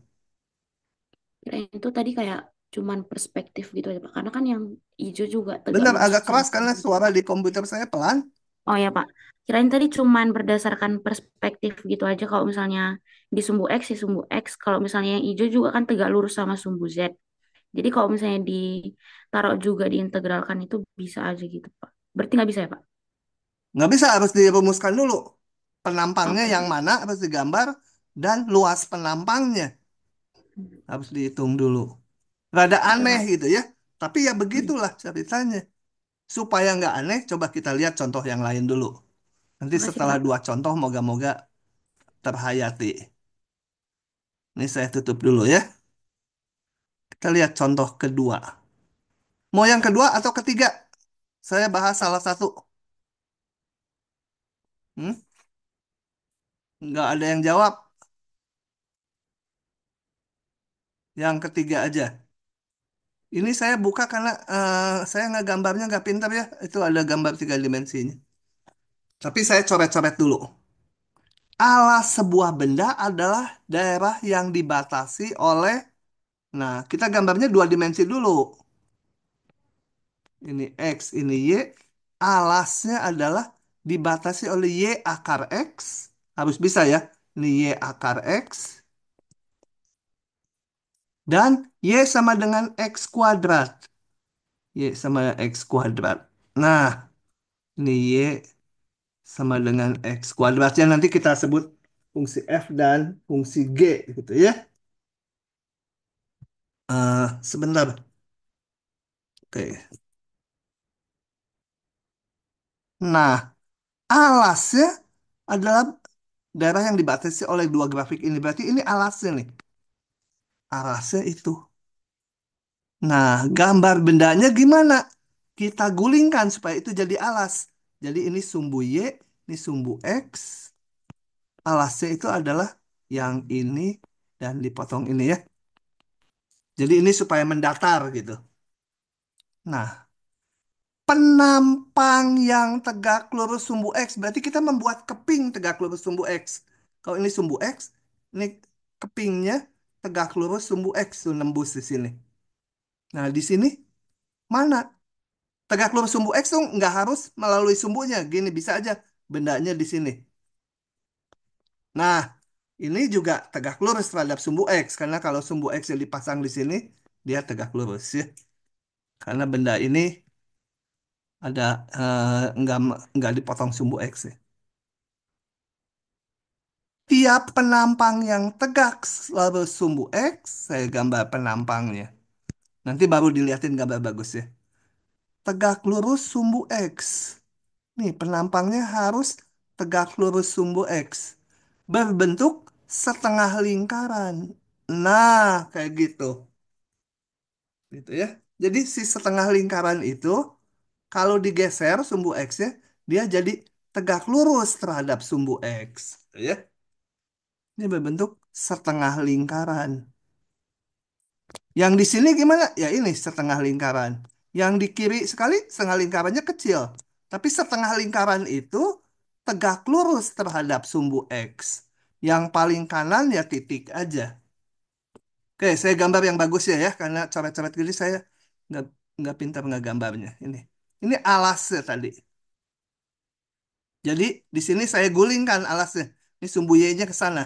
Nah, itu tadi kayak cuman perspektif gitu aja Pak. Karena kan yang hijau juga tegak Benar, agak keras karena suara di komputer saya pelan. Oh ya Pak, kirain tadi cuman berdasarkan perspektif gitu aja kalau misalnya di sumbu X, di sumbu X. Kalau misalnya yang hijau juga kan tegak lurus sama sumbu Z. Jadi kalau misalnya ditaruh juga diintegralkan itu bisa aja gitu Pak. Berarti nggak bisa ya Pak? Nggak bisa, harus dirumuskan dulu. Penampangnya yang mana harus digambar dan luas penampangnya. Hmm. Harus dihitung dulu. Rada aneh iya. gitu ya. Tapi ya begitulah ceritanya. Supaya nggak aneh, coba kita lihat contoh yang lain dulu. Nanti Masih setelah dua contoh, moga-moga terhayati. Ini saya tutup dulu ya. Kita lihat contoh kedua. Mau yang kedua atau ketiga? Saya bahas salah satu. Hmm? Nggak ada yang jawab. Yang ketiga aja. Ini saya buka karena eh, saya nggak gambarnya nggak pintar ya. Itu ada gambar tiga dimensinya. Tapi saya coret-coret dulu. Alas sebuah benda adalah daerah yang dibatasi oleh. Nah, kita gambarnya dua dimensi dulu. Ini X, ini Y. Alasnya adalah dibatasi oleh Y akar X. Harus bisa ya. Ini Y akar X. Dan Y sama dengan X kuadrat. Y sama dengan X kuadrat. Nah, ini Y sama dengan X kuadrat yang Nanti kita sebut fungsi F dan fungsi G gitu ya. Uh, sebentar. Oke. Nah, alasnya adalah daerah yang dibatasi oleh dua grafik ini. Berarti ini alasnya nih arasnya itu. Nah, gambar bendanya gimana? Kita gulingkan supaya itu jadi alas. Jadi ini sumbu Y, ini sumbu X. Alasnya itu adalah yang ini dan dipotong ini ya. Jadi ini supaya mendatar gitu. Nah, penampang yang tegak lurus sumbu X. Berarti kita membuat keping tegak lurus sumbu X. Kalau ini sumbu X, ini kepingnya tegak lurus sumbu X tuh nembus di sini. Nah, di sini mana? Tegak lurus sumbu X tuh nggak harus melalui sumbunya. Gini, bisa aja bendanya di sini. Nah, ini juga tegak lurus terhadap sumbu X. Karena kalau sumbu X yang dipasang di sini, dia tegak lurus ya. Karena benda ini ada eh, nggak nggak dipotong sumbu X ya. Tiap penampang yang tegak selalu sumbu X, saya gambar penampangnya. Nanti baru dilihatin gambar bagus ya. Tegak lurus sumbu X. Nih, penampangnya harus tegak lurus sumbu X. Berbentuk setengah lingkaran. Nah, kayak gitu. Gitu ya. Jadi si setengah lingkaran itu, kalau digeser sumbu x ya dia jadi tegak lurus terhadap sumbu X. Gitu ya. Ini berbentuk setengah lingkaran. Yang di sini gimana? Ya ini setengah lingkaran. Yang di kiri sekali setengah lingkarannya kecil. Tapi setengah lingkaran itu tegak lurus terhadap sumbu X. Yang paling kanan ya titik aja. Oke, saya gambar yang bagus ya ya. Karena coret-coret gini saya nggak, nggak pintar nggak gambarnya. Ini ini alasnya tadi. Jadi di sini saya gulingkan alasnya. Ini sumbu Y-nya ke sana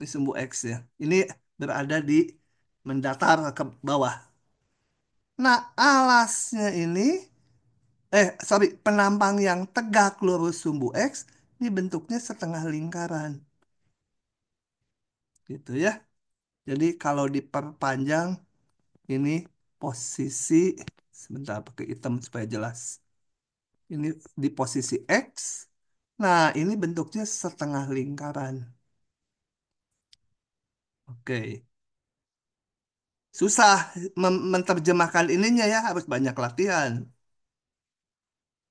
di sumbu X ya. Ini berada di mendatar ke bawah. Nah, alasnya ini, eh sorry, penampang yang tegak lurus sumbu X, ini bentuknya setengah lingkaran. Gitu ya. Jadi kalau diperpanjang, ini posisi, sebentar pakai hitam supaya jelas. Ini di posisi X. Nah, ini bentuknya setengah lingkaran. Oke. Susah menterjemahkan ininya ya, harus banyak latihan.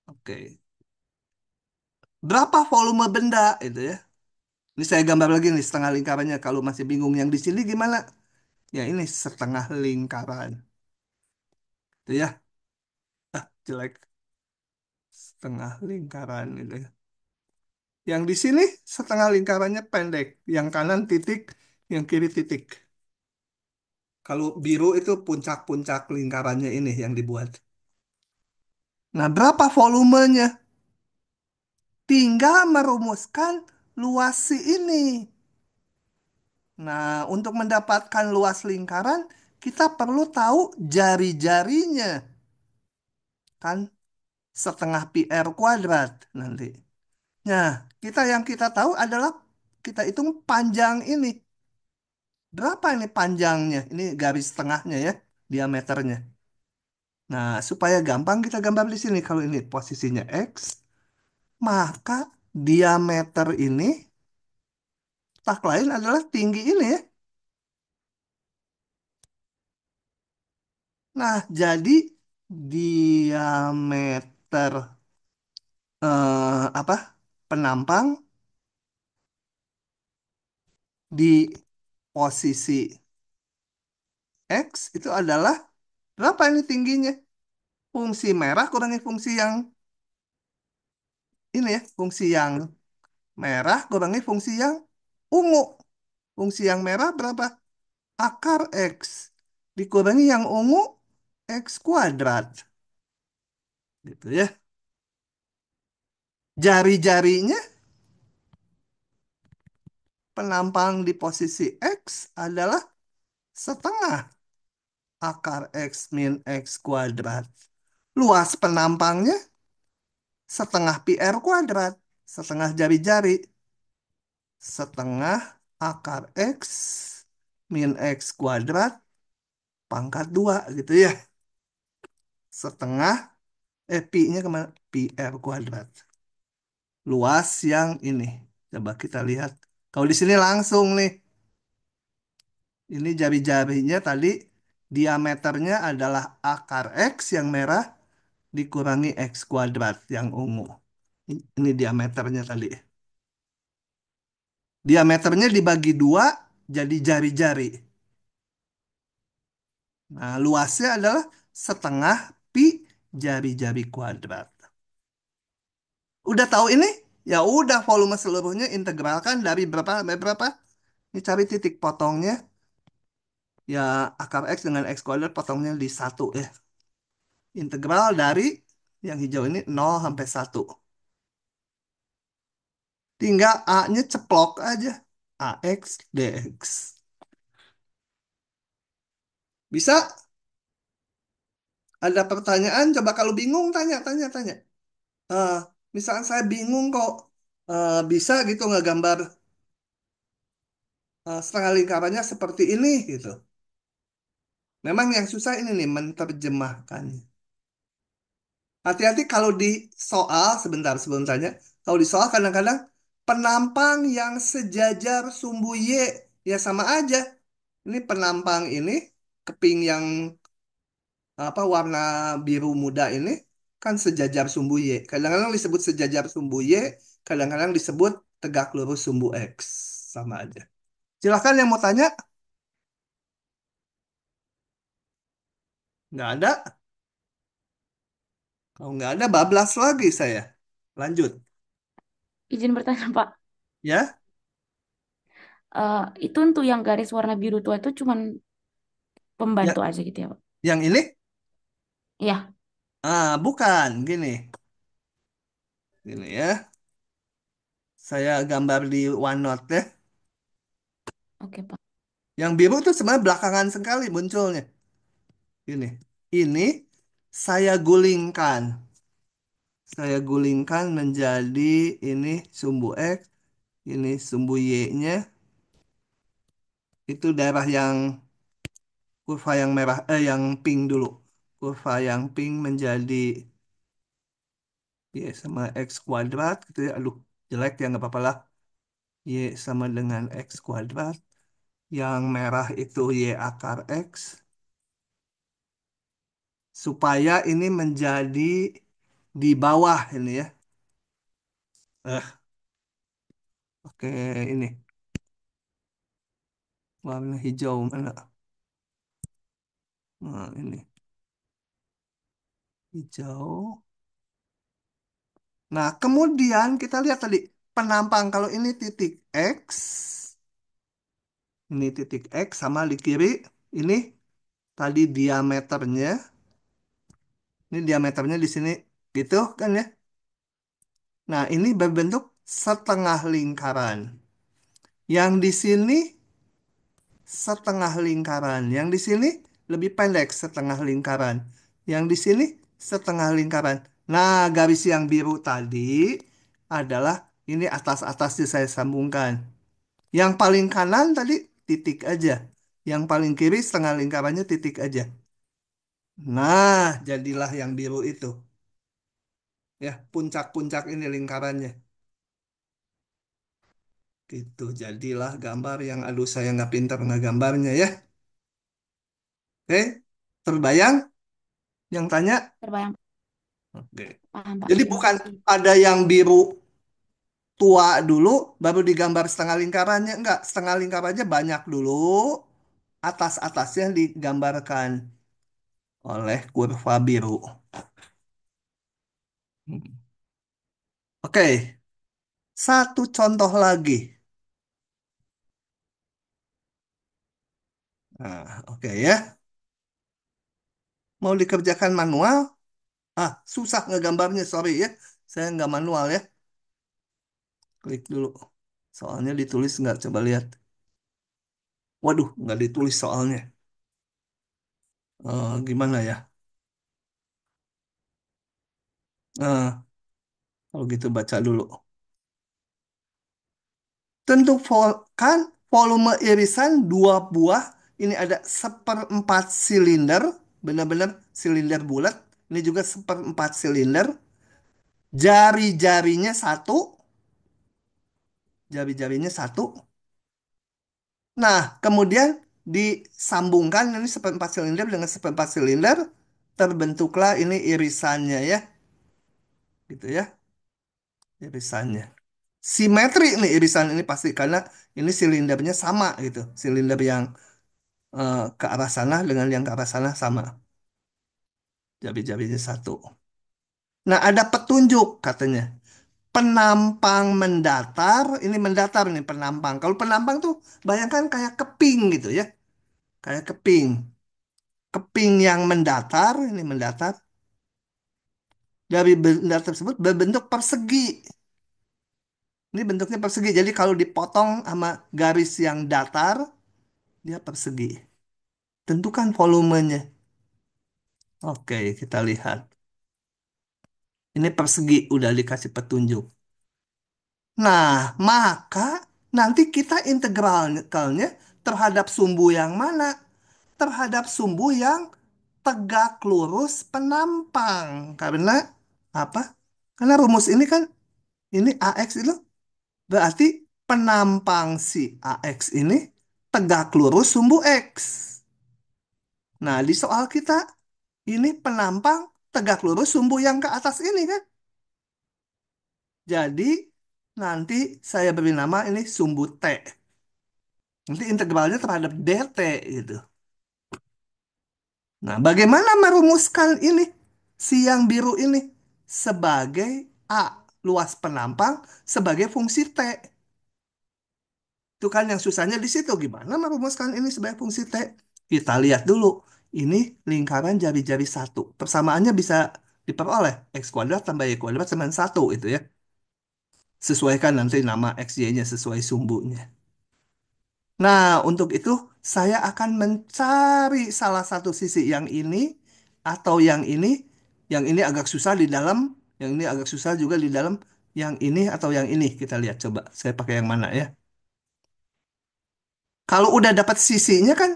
Oke. Berapa volume benda itu ya? Ini saya gambar lagi nih setengah lingkarannya. Kalau masih bingung yang di sini gimana? Ya ini setengah lingkaran. Itu ya. Ah, jelek. Setengah lingkaran itu ya. Yang di sini setengah lingkarannya pendek, yang kanan titik, yang kiri titik. Kalau biru itu puncak-puncak lingkarannya ini yang dibuat. Nah, berapa volumenya? Tinggal merumuskan luas si ini. Nah, untuk mendapatkan luas lingkaran, kita perlu tahu jari-jarinya. Kan setengah pi r kuadrat nanti. Nah, kita yang kita tahu adalah kita hitung panjang ini Berapa ini panjangnya? Ini garis tengahnya ya, diameternya. Nah, supaya gampang kita gambar di sini. Kalau ini posisinya X, maka diameter ini tak lain adalah tinggi ini ya. Nah, jadi diameter eh, apa penampang di posisi X itu adalah berapa ini tingginya? Fungsi merah kurangi fungsi yang ini ya, fungsi yang merah kurangi fungsi yang ungu. Fungsi yang merah berapa? Akar X dikurangi yang ungu X kuadrat. Gitu ya. Jari-jarinya penampang di posisi X adalah setengah akar X min X kuadrat. Luas penampangnya setengah PR kuadrat, setengah jari-jari, setengah akar X min X kuadrat pangkat 2 gitu ya. Setengah, eh p nya kemana? PR kuadrat. Luas yang ini. Coba kita lihat kalau di sini langsung nih. Ini jari-jarinya tadi diameternya adalah akar X yang merah dikurangi X kuadrat yang ungu. Ini diameternya tadi. Diameternya dibagi dua jadi jari-jari. Nah, luasnya adalah setengah pi jari-jari kuadrat. Udah tahu ini? ya udah volume seluruhnya integralkan dari berapa sampai berapa ini cari titik potongnya ya akar x dengan x kuadrat potongnya di satu ya integral dari yang hijau ini 0 sampai 1 tinggal a-nya ceplok aja ax dx bisa ada pertanyaan coba kalau bingung tanya tanya tanya uh, misalkan saya bingung kok uh, bisa gitu gambar uh, eh, setengah lingkarannya seperti ini gitu. Memang yang susah ini nih menerjemahkannya. Hati-hati kalau di soal sebentar sebelum tanya, kalau di soal kadang-kadang penampang yang sejajar sumbu Y ya sama aja. Ini penampang ini keping yang apa warna biru muda ini kan sejajar sumbu Y. Kadang-kadang disebut sejajar sumbu Y, kadang-kadang disebut tegak lurus sumbu X. Sama aja. Silahkan yang mau tanya. Nggak ada? Kalau nggak ada, bablas lagi saya. Lanjut. Izin bertanya, Pak. Ya? Uh, itu untuk yang garis warna biru tua itu cuman pembantu ya. aja gitu ya, Pak? Yang ini? Iya. Ah, bukan. Gini, gini ya. Saya gambar di OneNote ya. Oke, Pak. Yang biru itu sebenarnya belakangan sekali munculnya. Gini. Ini saya gulingkan. Saya gulingkan menjadi ini sumbu X, ini sumbu Y-nya. Itu daerah yang kurva yang merah, eh yang pink dulu kurva yang pink menjadi Y sama X kuadrat. Gitu ya. Aduh, jelek ya nggak apa-apa lah. Y sama dengan X kuadrat. Yang merah itu Y akar X. Supaya ini menjadi di bawah ini ya. Eh. Oke, ini. Warna hijau mana? Nah, ini hijau. Nah, kemudian kita lihat tadi penampang kalau ini titik X. Ini titik X sama di kiri ini tadi diameternya. Ini diameternya di sini gitu kan ya. Nah, ini berbentuk setengah lingkaran. Yang di sini setengah lingkaran, yang di sini lebih pendek setengah lingkaran. Yang di sini setengah lingkaran. Nah, garis yang biru tadi adalah ini atas-atasnya saya sambungkan. Yang paling kanan tadi titik aja. Yang paling kiri setengah lingkarannya titik aja. Nah, jadilah yang biru itu. Ya, puncak-puncak ini lingkarannya. Gitu, jadilah gambar yang aduh saya nggak pintar nggak gambarnya ya. Oke, terbayang? Yang tanya? Terbayang. Oke. Paham, Jadi bukan ada yang biru tua dulu, baru digambar setengah lingkarannya. Enggak, setengah lingkarannya banyak dulu. Atas-atasnya digambarkan oleh kurva biru. Hmm. Oke, satu contoh lagi. Nah, oke ya mau dikerjakan manual, ah susah ngegambarnya, sorry ya. Saya nggak manual ya. Klik dulu. Soalnya ditulis nggak? Coba lihat. Waduh, nggak ditulis soalnya. Uh, gimana ya? Uh, kalau gitu baca dulu. Tentu vol kan volume irisan dua buah ini ada seperempat silinder benar-benar silinder bulat. Ini juga seperempat silinder. Jari-jarinya satu. Jari-jarinya satu. Nah, kemudian disambungkan ini seperempat silinder dengan seperempat silinder. Terbentuklah ini irisannya ya. Gitu ya. Irisannya. Simetri nih irisan ini pasti karena ini silindernya sama gitu. Silinder yang uh, ke arah sana dengan yang ke arah sana sama. jadi-jadinya satu. Nah, ada petunjuk katanya. Penampang mendatar, ini mendatar nih penampang. Kalau penampang tuh bayangkan kayak keping gitu ya. Kayak keping. Keping yang mendatar, ini mendatar. Dari benda tersebut berbentuk persegi. Ini bentuknya persegi. Jadi kalau dipotong sama garis yang datar, dia persegi. Tentukan volumenya. Oke, kita lihat. Ini persegi udah dikasih petunjuk. Nah, maka nanti kita integralnya terhadap sumbu yang mana? Terhadap sumbu yang tegak lurus penampang. Karena apa? Karena rumus ini kan ini AX itu berarti penampang si AX ini tegak lurus sumbu X. Nah, di soal kita ini penampang tegak lurus sumbu yang ke atas ini kan. Jadi nanti saya beri nama ini sumbu T. Nanti integralnya terhadap DT gitu. Nah, bagaimana merumuskan ini siang biru ini sebagai A luas penampang sebagai fungsi T. Itu kan yang susahnya di situ gimana merumuskan ini sebagai fungsi T? Kita lihat dulu ini lingkaran jari-jari satu. Persamaannya bisa diperoleh X kuadrat tambah Y kuadrat sama satu itu ya. Sesuaikan nanti nama X, Y-nya sesuai sumbunya. Nah, untuk itu saya akan mencari salah satu sisi yang ini atau yang ini. Yang ini agak susah di dalam, yang ini agak susah juga di dalam, yang ini atau yang ini. Kita lihat coba saya pakai yang mana ya. Kalau udah dapat sisinya kan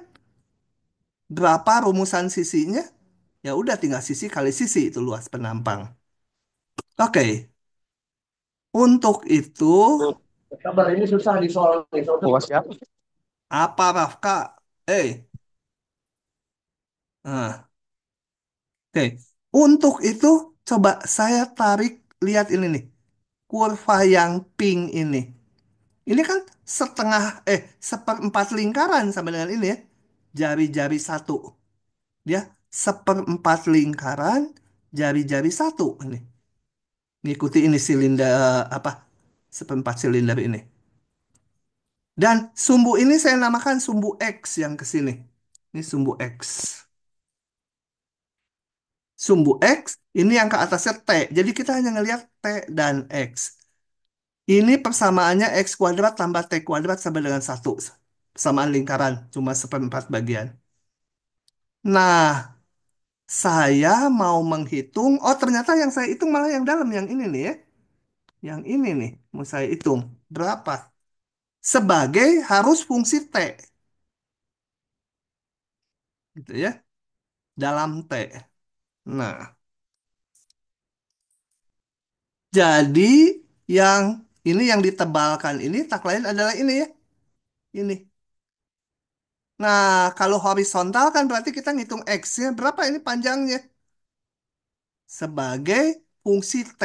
berapa rumusan sisinya, ya udah tinggal sisi kali sisi itu luas penampang. Oke. Okay. Untuk itu kabar ini susah di soal ya. Apa Rafka? Eh. Nah. Oke. Okay. Untuk itu coba saya tarik lihat ini nih. Kurva yang pink ini. Ini kan setengah eh seperempat lingkaran sama dengan ini ya jari-jari satu. Ya, seperempat lingkaran jari-jari satu ini. ikuti ini silinder apa? Seperempat silinder ini. Dan sumbu ini saya namakan sumbu X yang ke sini. Ini sumbu X. Sumbu X, ini yang ke atasnya T. Jadi kita hanya ngelihat T dan X. Ini persamaannya X kuadrat tambah T kuadrat sama dengan 1 samaan lingkaran, cuma seperempat bagian. Nah, saya mau menghitung, oh ternyata yang saya hitung malah yang dalam, yang ini nih ya. Yang ini nih, mau saya hitung. Berapa? Sebagai harus fungsi T. Gitu ya. Dalam T. Nah. Jadi yang ini yang ditebalkan ini tak lain adalah ini ya. Ini. Nah, kalau horizontal kan berarti kita ngitung X-nya berapa ini panjangnya. Sebagai fungsi T.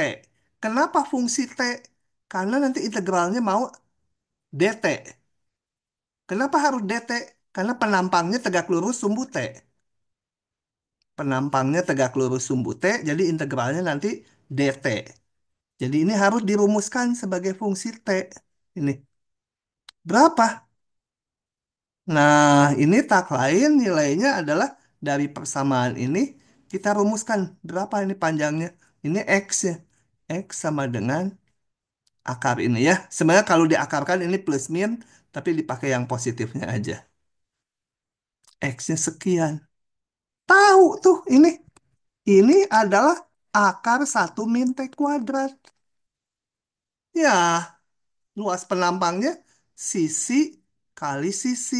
Kenapa fungsi T? Karena nanti integralnya mau DT. Kenapa harus DT? Karena penampangnya tegak lurus sumbu T. Penampangnya tegak lurus sumbu T, jadi integralnya nanti DT. Jadi ini harus dirumuskan sebagai fungsi T. Ini. Berapa? Nah, ini tak lain nilainya adalah dari persamaan ini kita rumuskan berapa ini panjangnya. Ini X ya. X sama dengan akar ini ya. Sebenarnya kalau diakarkan ini plus min, tapi dipakai yang positifnya aja. X-nya sekian. Tahu tuh ini. Ini adalah akar 1 min T kuadrat. Ya, luas penampangnya sisi kali sisi.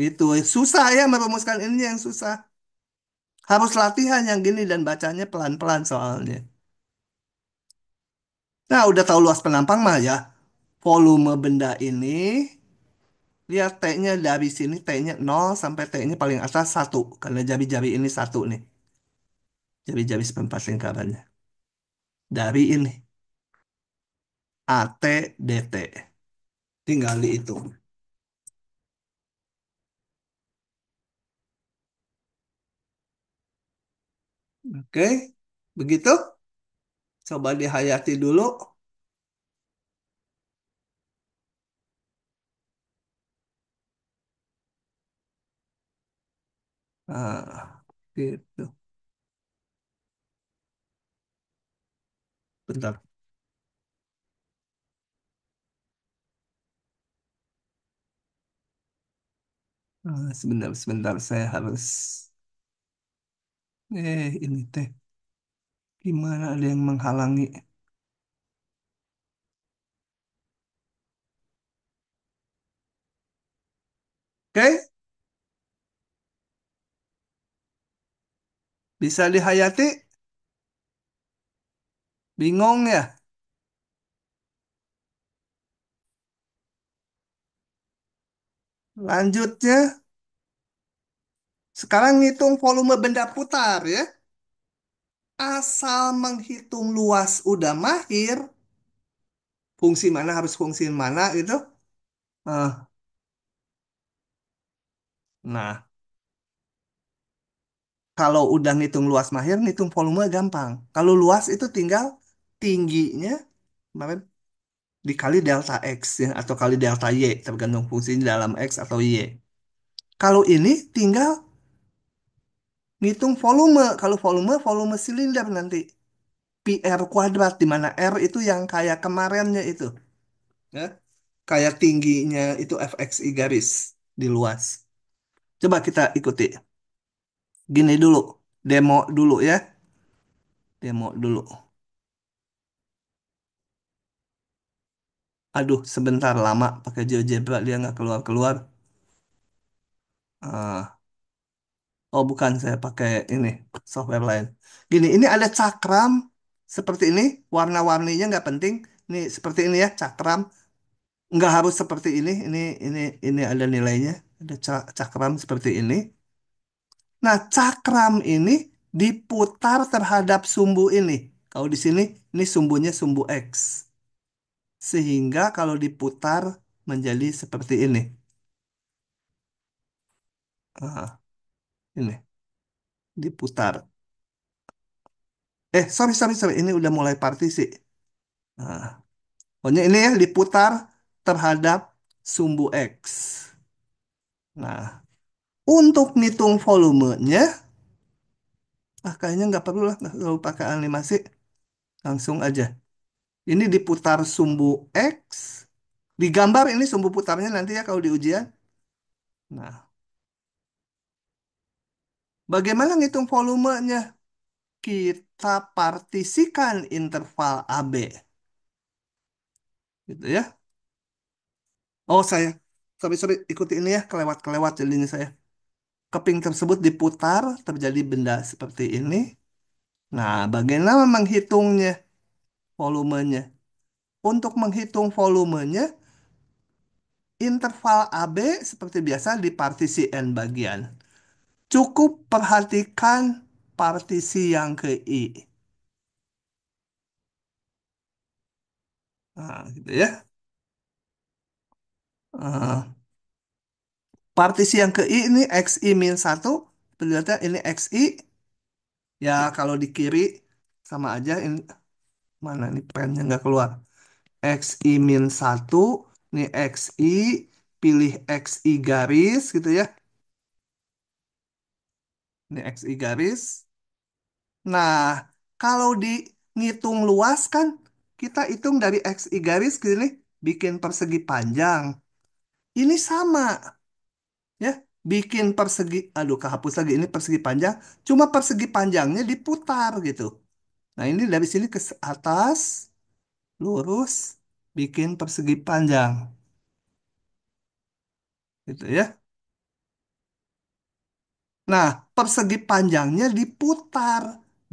Gitu. Susah ya merumuskan ini yang susah. Harus latihan yang gini dan bacanya pelan-pelan soalnya. Nah, udah tahu luas penampang mah ya. Volume benda ini lihat T-nya dari sini T-nya 0 sampai T-nya paling atas satu karena jari-jari ini satu nih. Jari-jari seperempat lingkarannya. Dari ini. AT DT. Tinggal dihitung. Oke, begitu. Coba dihayati dulu. Ah, gitu. Bentar. Ah, sebentar, sebentar. Saya harus... Eh, ini teh. Gimana ada yang menghalangi? Oke, bisa dihayati? Bingung ya? Lanjutnya, sekarang ngitung volume benda putar ya. Asal menghitung luas udah mahir, fungsi mana harus fungsi mana gitu. Nah, nah. kalau udah ngitung luas mahir, ngitung volume gampang. Kalau luas itu tinggal tingginya, kemarin dikali delta X ya, atau kali delta Y, tergantung fungsinya dalam X atau Y. Kalau ini tinggal ngitung volume. Kalau volume, volume silinder nanti. PR kuadrat, di mana R itu yang kayak kemarinnya itu. Ya, kayak tingginya itu FXI garis di luas. Coba kita ikuti. Gini dulu, demo dulu ya. Demo dulu. aduh sebentar lama pakai GeoGebra dia nggak keluar keluar uh, oh bukan saya pakai ini software lain gini ini ada cakram seperti ini warna-warninya nggak penting ini seperti ini ya cakram nggak harus seperti ini ini ini ini ada nilainya ada cakram seperti ini nah cakram ini diputar terhadap sumbu ini kalau di sini ini sumbunya sumbu x sehingga kalau diputar menjadi seperti ini. Nah, ini diputar. Eh, sorry, sorry, sorry. Ini udah mulai partisi. Nah, pokoknya ini ya diputar terhadap sumbu X. Nah, untuk ngitung volumenya, ah kayaknya nggak perlu lah, nggak perlu pakai animasi. Langsung aja. Ini diputar sumbu X. Digambar ini sumbu putarnya nanti ya kalau di ujian. Ya. Nah, bagaimana ngitung volumenya? Kita partisikan interval AB. Gitu ya. Oh, saya. Sorry, sorry. Ikuti ini ya. Kelewat-kelewat jadi ini saya. Keping tersebut diputar, terjadi benda seperti ini. Nah, bagaimana menghitungnya? volumenya. Untuk menghitung volumenya, interval AB seperti biasa di partisi N bagian. Cukup perhatikan partisi yang ke I. Nah, gitu ya. Uh, partisi yang ke I ini XI min 1. Ternyata ini XI. Ya, kalau di kiri sama aja. Ini, mana nih pennya nggak keluar xi min 1 ini xi pilih xi garis gitu ya ini xi garis nah kalau di ngitung luas kan kita hitung dari xi garis gini gitu bikin persegi panjang ini sama ya bikin persegi aduh kehapus lagi ini persegi panjang cuma persegi panjangnya diputar gitu Nah, ini dari sini ke atas, lurus, bikin persegi panjang. Gitu ya. Nah, persegi panjangnya diputar.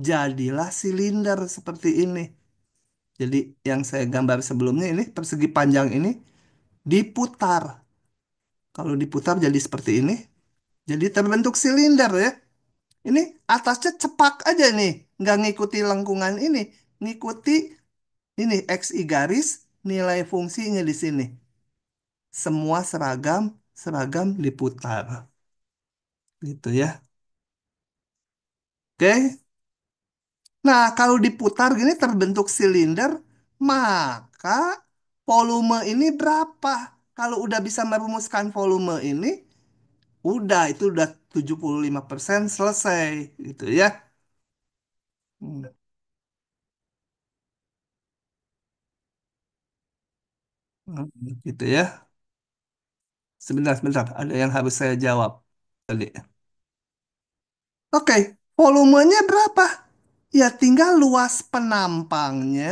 Jadilah silinder seperti ini. Jadi yang saya gambar sebelumnya ini, persegi panjang ini diputar. Kalau diputar jadi seperti ini. Jadi terbentuk silinder ya. Ini atasnya cepak aja nih nggak ngikuti lengkungan ini, ngikuti ini x y garis nilai fungsinya di sini. Semua seragam, seragam diputar. Gitu ya. Oke. Nah, kalau diputar gini terbentuk silinder, maka volume ini berapa? Kalau udah bisa merumuskan volume ini, udah itu udah 75% selesai gitu ya. Hmm. hmm. Gitu ya. Sebentar, sebentar. Ada yang harus saya jawab Oke. Oke, volumenya berapa? Ya tinggal luas penampangnya.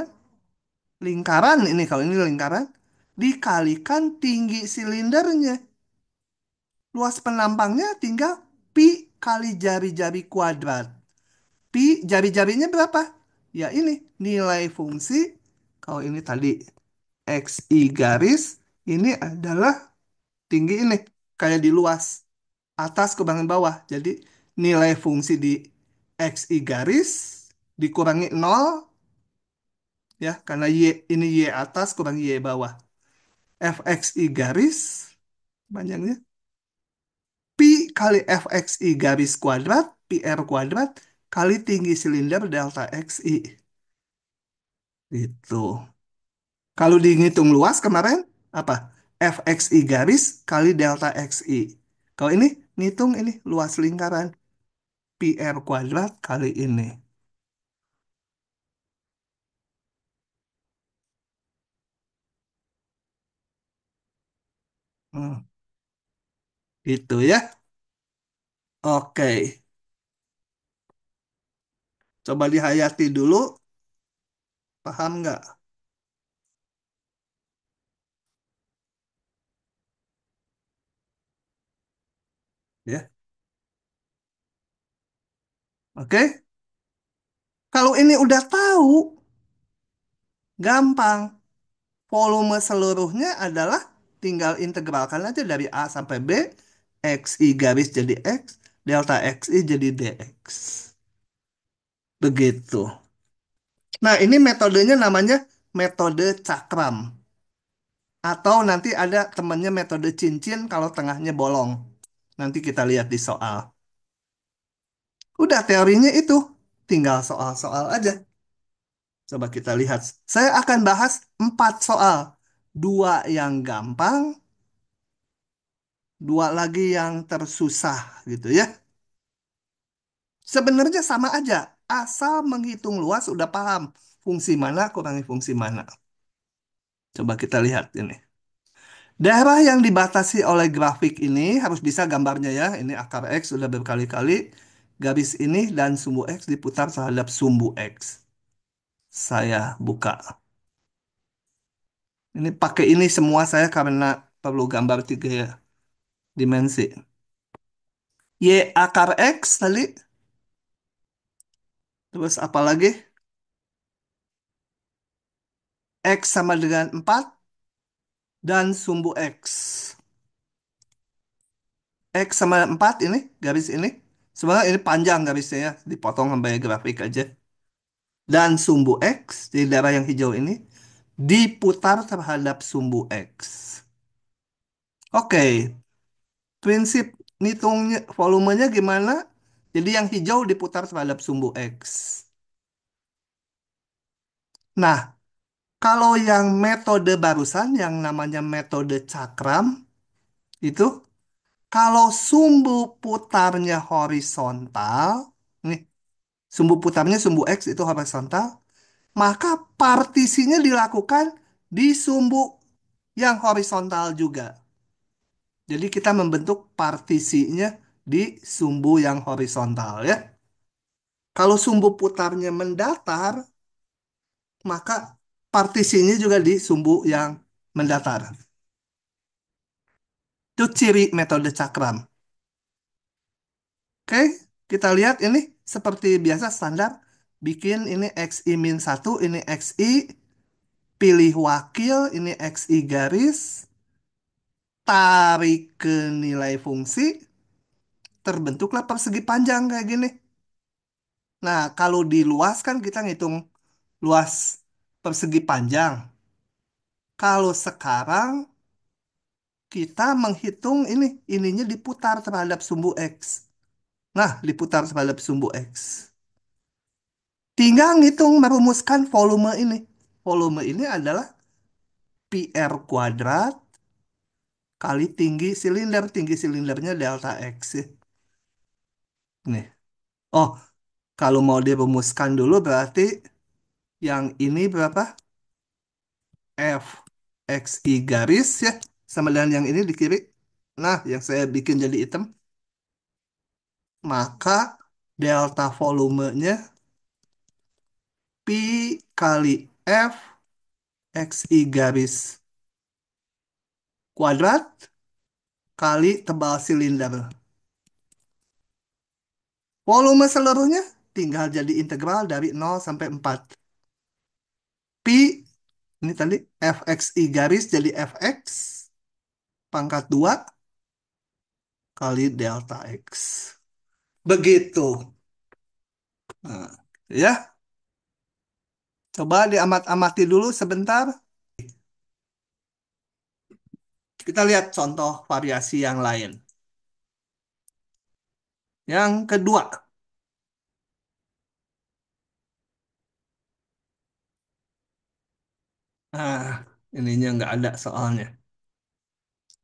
Eh, lingkaran ini, kalau ini lingkaran. Dikalikan tinggi silindernya. Luas penampangnya tinggal pi kali jari-jari kuadrat tapi jari-jarinya berapa? Ya ini nilai fungsi kalau ini tadi x xi garis ini adalah tinggi ini kayak di luas atas ke bawah. Jadi nilai fungsi di x xi garis dikurangi 0 ya karena y ini y atas kurang y bawah. y garis panjangnya pi kali y garis kuadrat pr kuadrat kali tinggi silinder delta XI. itu Kalau dihitung luas kemarin, apa? FXI garis kali delta XI. Kalau ini, ngitung ini luas lingkaran. PR kuadrat kali ini. Hmm. Gitu ya. Oke. Coba dihayati dulu. Paham nggak? Ya. Oke? Kalau ini udah tahu, gampang. Volume seluruhnya adalah tinggal integralkan aja dari A sampai B, XI garis jadi X, delta XI jadi DX. Begitu. Nah, ini metodenya namanya metode cakram. Atau nanti ada temannya metode cincin kalau tengahnya bolong. Nanti kita lihat di soal. Udah teorinya itu, tinggal soal-soal aja. Coba kita lihat. Saya akan bahas empat soal. Dua yang gampang, dua lagi yang tersusah gitu ya. Sebenarnya sama aja, asal menghitung luas sudah paham fungsi mana kurangi fungsi mana. Coba kita lihat ini. Daerah yang dibatasi oleh grafik ini harus bisa gambarnya ya. Ini akar X sudah berkali-kali. Garis ini dan sumbu X diputar terhadap sumbu X. Saya buka. Ini pakai ini semua saya karena perlu gambar tiga dimensi. Y akar X tadi Terus apa lagi? X sama dengan 4 dan sumbu X. X sama 4 ini, garis ini. Sebenarnya ini panjang garisnya ya, dipotong sampai grafik aja. Dan sumbu X di daerah yang hijau ini diputar terhadap sumbu X. Oke, prinsip ngitungnya volumenya gimana? Jadi yang hijau diputar terhadap sumbu X. Nah, kalau yang metode barusan, yang namanya metode cakram, itu kalau sumbu putarnya horizontal, nih, sumbu putarnya sumbu X itu horizontal, maka partisinya dilakukan di sumbu yang horizontal juga. Jadi kita membentuk partisinya di sumbu yang horizontal ya. Kalau sumbu putarnya mendatar, maka partisinya juga di sumbu yang mendatar. Itu ciri metode cakram. Oke, kita lihat ini seperti biasa standar bikin ini XI satu 1, ini XI, pilih wakil, ini XI garis, tarik ke nilai fungsi, terbentuklah persegi panjang kayak gini. Nah, kalau diluaskan kita ngitung luas persegi panjang. Kalau sekarang kita menghitung ini, ininya diputar terhadap sumbu X. Nah, diputar terhadap sumbu X. Tinggal ngitung merumuskan volume ini. Volume ini adalah PR kuadrat kali tinggi silinder. Tinggi silindernya delta X. Ya. Nih. Oh, kalau mau dirumuskan dulu berarti yang ini berapa? F XI garis ya sama dengan yang ini di kiri. Nah, yang saya bikin jadi item. Maka delta volumenya P kali F XI garis kuadrat kali tebal silinder. Volume seluruhnya tinggal jadi integral dari 0 sampai 4. pi ini tadi fxi garis jadi fx pangkat 2 kali delta x. Begitu. Nah, ya. Coba diamat-amati dulu sebentar. Kita lihat contoh variasi yang lain. Yang kedua, ah ininya nggak ada soalnya.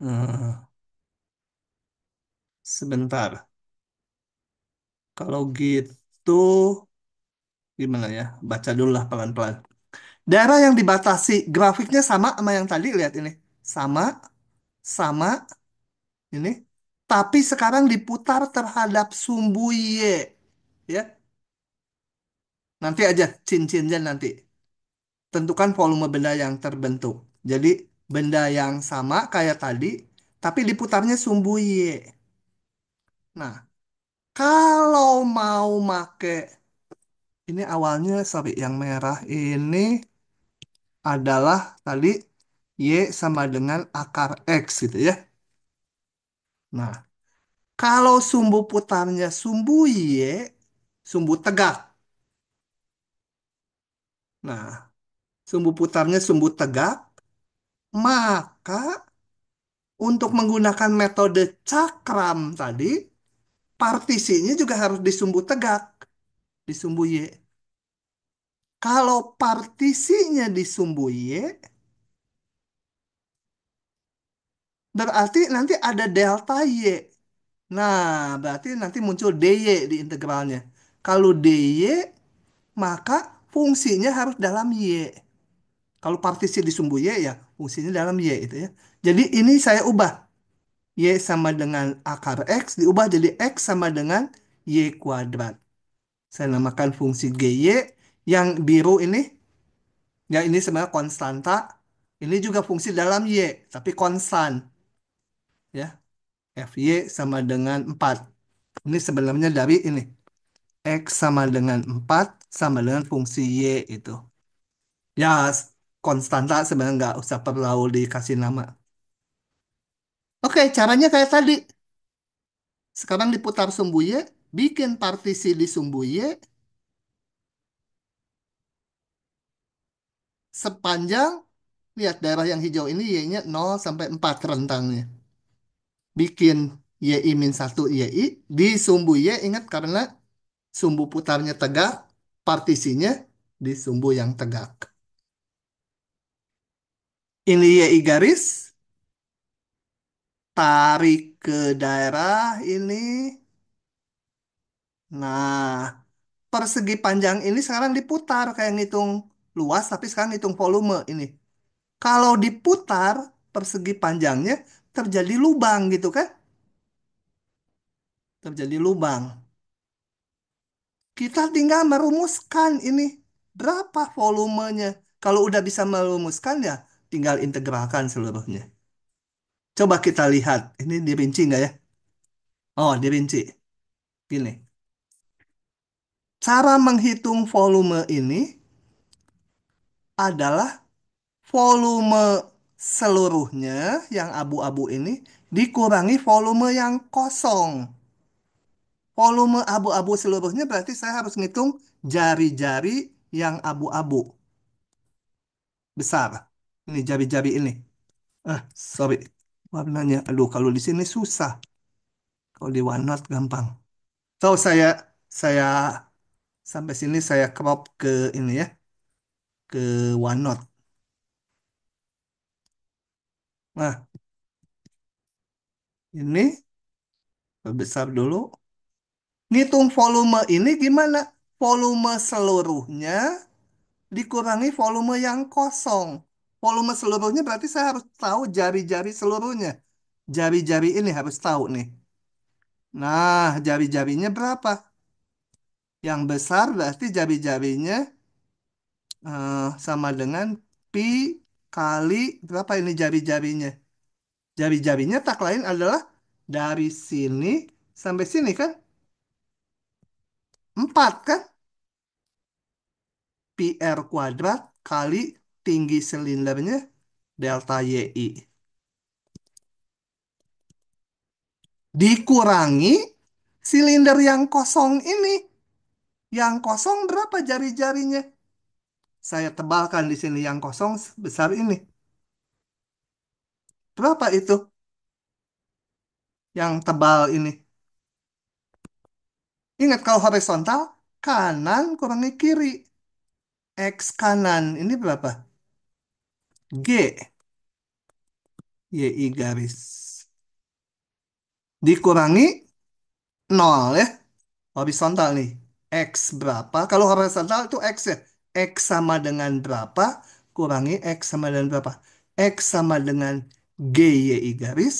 Ah. sebentar, kalau gitu gimana ya? Baca dulu lah pelan-pelan. Daerah yang dibatasi grafiknya sama sama yang tadi lihat ini, sama, sama, ini tapi sekarang diputar terhadap sumbu Y. Ya. Nanti aja cincinnya nanti. Tentukan volume benda yang terbentuk. Jadi benda yang sama kayak tadi, tapi diputarnya sumbu Y. Nah, kalau mau make ini awalnya sorry yang merah ini adalah tadi Y sama dengan akar X gitu ya. Nah, kalau sumbu putarnya sumbu Y, sumbu tegak. Nah, sumbu putarnya sumbu tegak, maka untuk menggunakan metode cakram tadi, partisinya juga harus di sumbu tegak, di sumbu Y. Kalau partisinya di sumbu Y, Berarti nanti ada delta Y. Nah, berarti nanti muncul dy di integralnya. Kalau dy, maka fungsinya harus dalam y. Kalau partisi di sumbu y ya, fungsinya dalam y itu ya. Jadi ini saya ubah. y sama dengan akar x diubah jadi x sama dengan y kuadrat. Saya namakan fungsi gy yang biru ini. Ya ini sebenarnya konstanta. Ini juga fungsi dalam y, tapi konstan ya FY sama dengan 4 ini sebenarnya dari ini X sama dengan 4 sama dengan fungsi Y itu ya konstanta sebenarnya nggak usah perlu dikasih nama oke caranya kayak tadi sekarang diputar sumbu Y bikin partisi di sumbu Y sepanjang lihat daerah yang hijau ini Y-nya 0 sampai 4 rentangnya bikin YI min 1 YI di sumbu Y ingat karena sumbu putarnya tegak partisinya di sumbu yang tegak ini YI garis tarik ke daerah ini nah persegi panjang ini sekarang diputar kayak ngitung luas tapi sekarang ngitung volume ini kalau diputar persegi panjangnya terjadi lubang gitu kan? Terjadi lubang. Kita tinggal merumuskan ini berapa volumenya. Kalau udah bisa merumuskan ya tinggal integralkan seluruhnya. Coba kita lihat, ini dirinci nggak ya? Oh, dirinci. Gini. Cara menghitung volume ini adalah volume seluruhnya yang abu-abu ini dikurangi volume yang kosong. Volume abu-abu seluruhnya berarti saya harus ngitung jari-jari yang abu-abu. Besar. Ini jari-jari ini. Ah, sorry. Warnanya. Aduh, kalau di sini susah. Kalau di OneNote gampang. So, saya saya sampai sini saya crop ke ini ya. Ke OneNote. Nah, ini besar dulu. Ngitung volume ini gimana? Volume seluruhnya dikurangi volume yang kosong. Volume seluruhnya berarti saya harus tahu jari-jari seluruhnya. Jari-jari ini harus tahu nih. Nah, jari-jarinya berapa? Yang besar berarti jari-jarinya uh, sama dengan pi kali berapa ini jari-jarinya? Jari-jarinya tak lain adalah dari sini sampai sini kan? Empat kan? PR kuadrat kali tinggi silindernya delta YI. Dikurangi silinder yang kosong ini. Yang kosong berapa jari-jarinya? saya tebalkan di sini yang kosong sebesar ini. Berapa itu yang tebal ini? Ingat kalau horizontal, kanan kurangi kiri. X kanan, ini berapa? G. YI garis. Dikurangi 0 ya. Horizontal nih. X berapa? Kalau horizontal itu X ya. X sama dengan berapa kurangi X sama dengan berapa. X sama dengan I garis.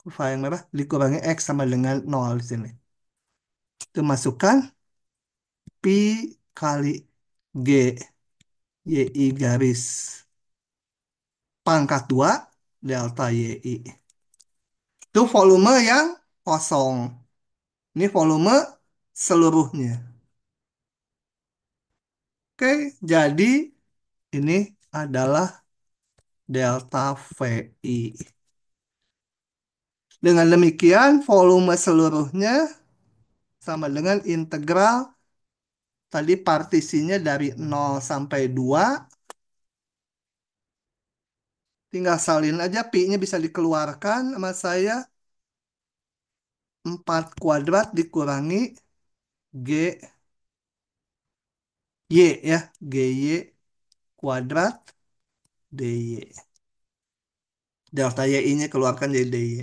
Kurva yang merah dikurangi X sama dengan 0 di sini. Itu masukkan P kali G I garis. Pangkat 2 delta yei Itu volume yang kosong. Ini volume seluruhnya. Oke, jadi ini adalah delta VI. Dengan demikian, volume seluruhnya sama dengan integral tadi partisinya dari 0 sampai 2. Tinggal salin aja, pi-nya bisa dikeluarkan sama saya. 4 kuadrat dikurangi G Y ya, GY kuadrat DY. Delta ya, Y-nya ya keluarkan jadi DY.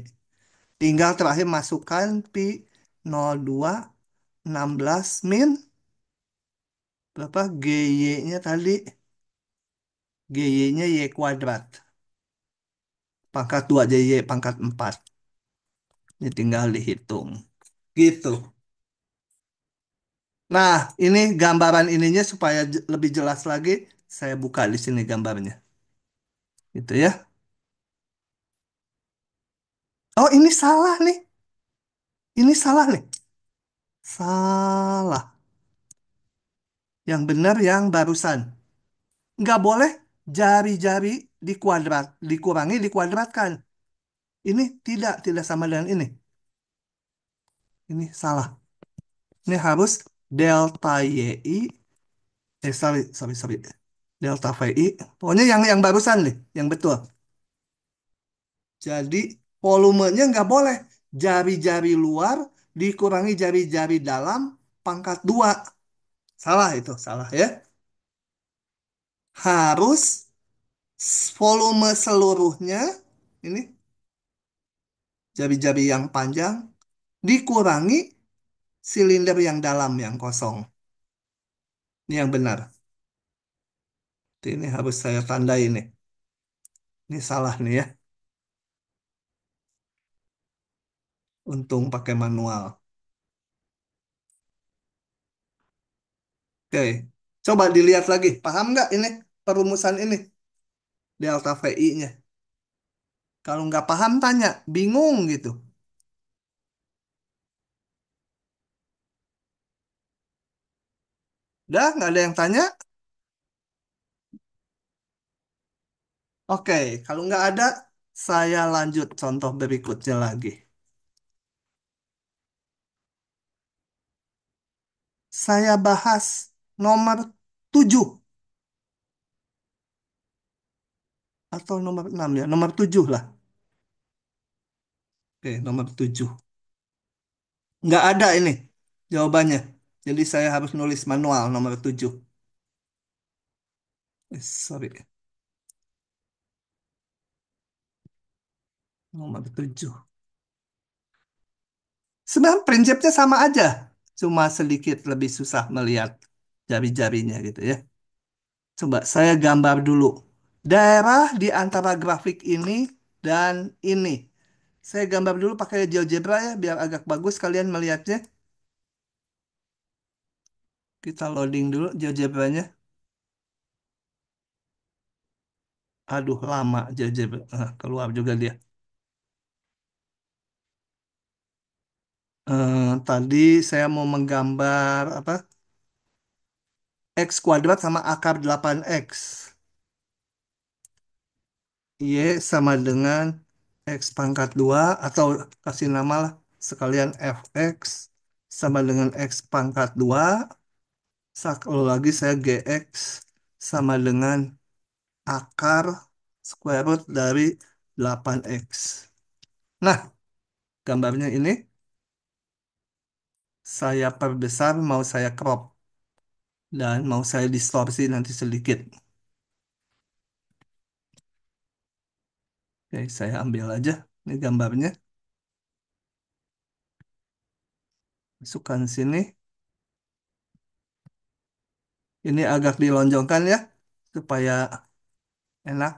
Tinggal terakhir masukkan pi 02 16 min berapa GY-nya tadi? GY-nya Y kuadrat. Pangkat 2 jadi Y pangkat 4. Ini tinggal dihitung. Gitu. Nah, ini gambaran ininya supaya lebih jelas lagi, saya buka di sini gambarnya. Gitu ya. Oh, ini salah nih. Ini salah nih. Salah. Yang benar yang barusan. Nggak boleh jari-jari dikuadrat, dikurangi, dikuadratkan. Ini tidak, tidak sama dengan ini. Ini salah. Ini harus delta YI eh sorry sorry sorry delta VI pokoknya yang yang barusan deh yang betul jadi volumenya nggak boleh jari-jari luar dikurangi jari-jari dalam pangkat dua salah itu salah ya harus volume seluruhnya ini jari-jari yang panjang dikurangi silinder yang dalam yang kosong. Ini yang benar. Ini harus saya tandai nih. Ini salah nih ya. Untung pakai manual. Oke, coba dilihat lagi. Paham nggak ini perumusan ini? Delta VI-nya. Kalau nggak paham tanya, bingung gitu. Udah, nggak ada yang tanya? Oke, kalau nggak ada, saya lanjut contoh berikutnya lagi. Saya bahas nomor tujuh atau nomor enam ya, nomor tujuh lah. Oke, nomor tujuh Nggak ada ini jawabannya. Jadi saya harus nulis manual nomor 7. Eh, sorry. Nomor 7. Sebenarnya prinsipnya sama aja. Cuma sedikit lebih susah melihat jari-jarinya gitu ya. Coba saya gambar dulu. Daerah di antara grafik ini dan ini. Saya gambar dulu pakai GeoGebra ya, biar agak bagus kalian melihatnya. Kita loading dulu jawabannya, Aduh, lama GeoGebra. Nah, keluar juga dia. Eh, tadi saya mau menggambar apa? X kuadrat sama akar 8X. Y sama dengan X pangkat 2 atau kasih nama lah sekalian Fx sama dengan X pangkat 2 Sa- Kalau lagi saya GX sama dengan akar square root dari 8X. Nah, gambarnya ini saya perbesar, mau saya crop, dan mau saya distorsi nanti sedikit. Oke, saya ambil aja ini gambarnya. Masukkan sini. Ini agak dilonjongkan ya, supaya enak.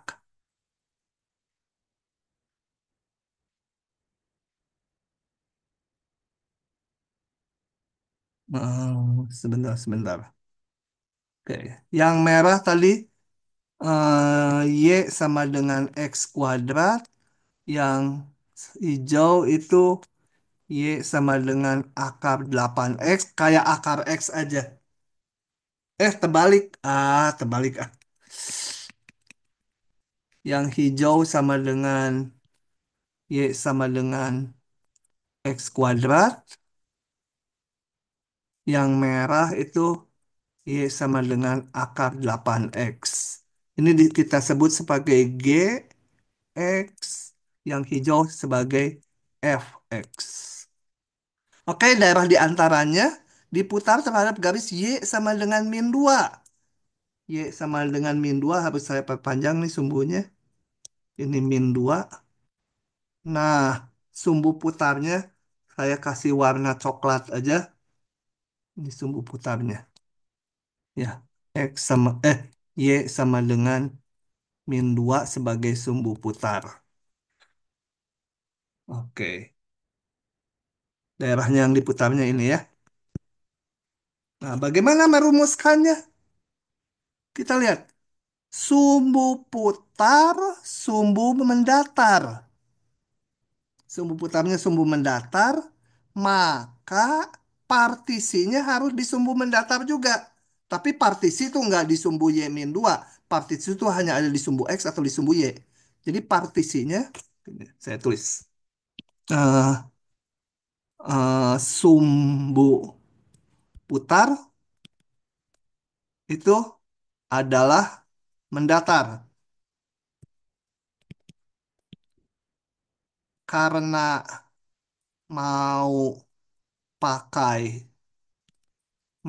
Hmm, sebentar, sebentar. Oke, yang merah tadi uh, Y sama dengan X kuadrat. Yang hijau itu Y sama dengan akar 8X, kayak akar X aja. Eh, terbalik. Ah, terbalik. Ah. Yang hijau sama dengan Y sama dengan X kuadrat. Yang merah itu Y sama dengan akar 8X. Ini kita sebut sebagai G, X. Yang hijau sebagai FX. Oke, daerah diantaranya diputar terhadap garis Y sama dengan min 2. Y sama dengan min 2 harus saya perpanjang nih sumbunya. Ini min 2. Nah, sumbu putarnya saya kasih warna coklat aja. Ini sumbu putarnya. Ya, X sama, eh, Y sama dengan min 2 sebagai sumbu putar. Oke. Daerahnya yang diputarnya ini ya. Nah, bagaimana merumuskannya? Kita lihat. Sumbu putar, sumbu mendatar. Sumbu putarnya sumbu mendatar, maka partisinya harus di sumbu mendatar juga. Tapi partisi itu nggak di sumbu Y min 2. Partisi itu hanya ada di sumbu X atau di sumbu Y. Jadi partisinya, saya tulis. Uh, uh, sumbu putar itu adalah mendatar. Karena mau pakai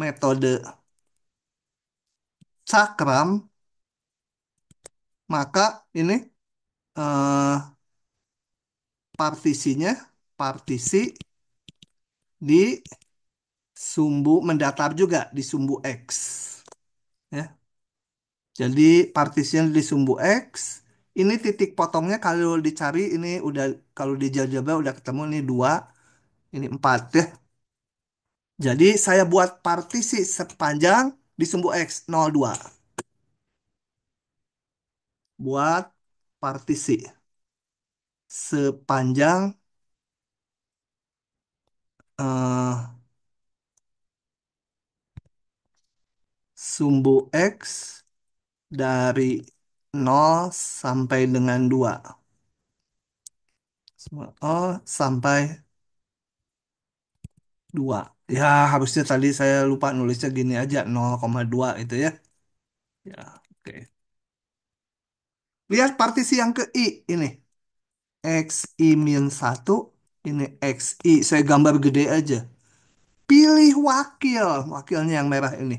metode cakram, maka ini eh, partisinya partisi di sumbu mendatar juga di sumbu X. Ya. Jadi partition di sumbu X, ini titik potongnya kalau dicari ini udah kalau di aljabar udah ketemu ini dua, ini empat ya. Jadi saya buat partisi sepanjang di sumbu X 02. Buat partisi sepanjang uh, sumbu X dari 0 sampai dengan 2. Oh, sampai 2. Ya, harusnya tadi saya lupa nulisnya gini aja, 0,2 itu ya. Ya, oke. Lihat partisi yang ke I ini. x i min 1, ini x i Saya gambar gede aja. Pilih wakil, wakilnya yang merah ini.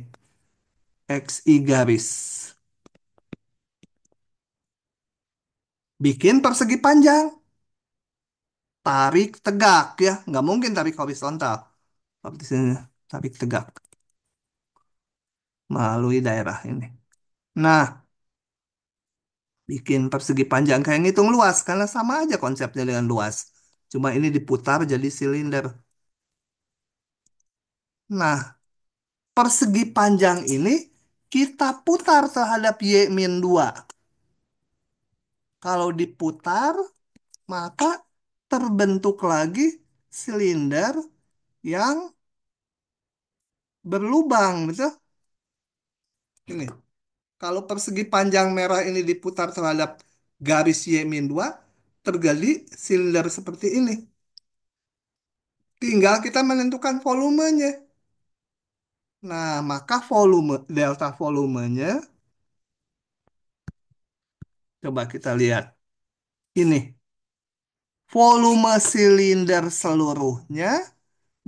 XI garis. Bikin persegi panjang. Tarik tegak ya. Nggak mungkin tarik horizontal. Tapi di sini tarik tegak. Melalui daerah ini. Nah, bikin persegi panjang kayak ngitung luas. Karena sama aja konsepnya dengan luas. Cuma ini diputar jadi silinder. Nah, persegi panjang ini kita putar terhadap Y min 2. Kalau diputar, maka terbentuk lagi silinder yang berlubang, betul? Ini. Kalau persegi panjang merah ini diputar terhadap garis Y min 2, terjadi silinder seperti ini. Tinggal kita menentukan volumenya. Nah, maka volume delta volumenya coba kita lihat. Ini volume silinder seluruhnya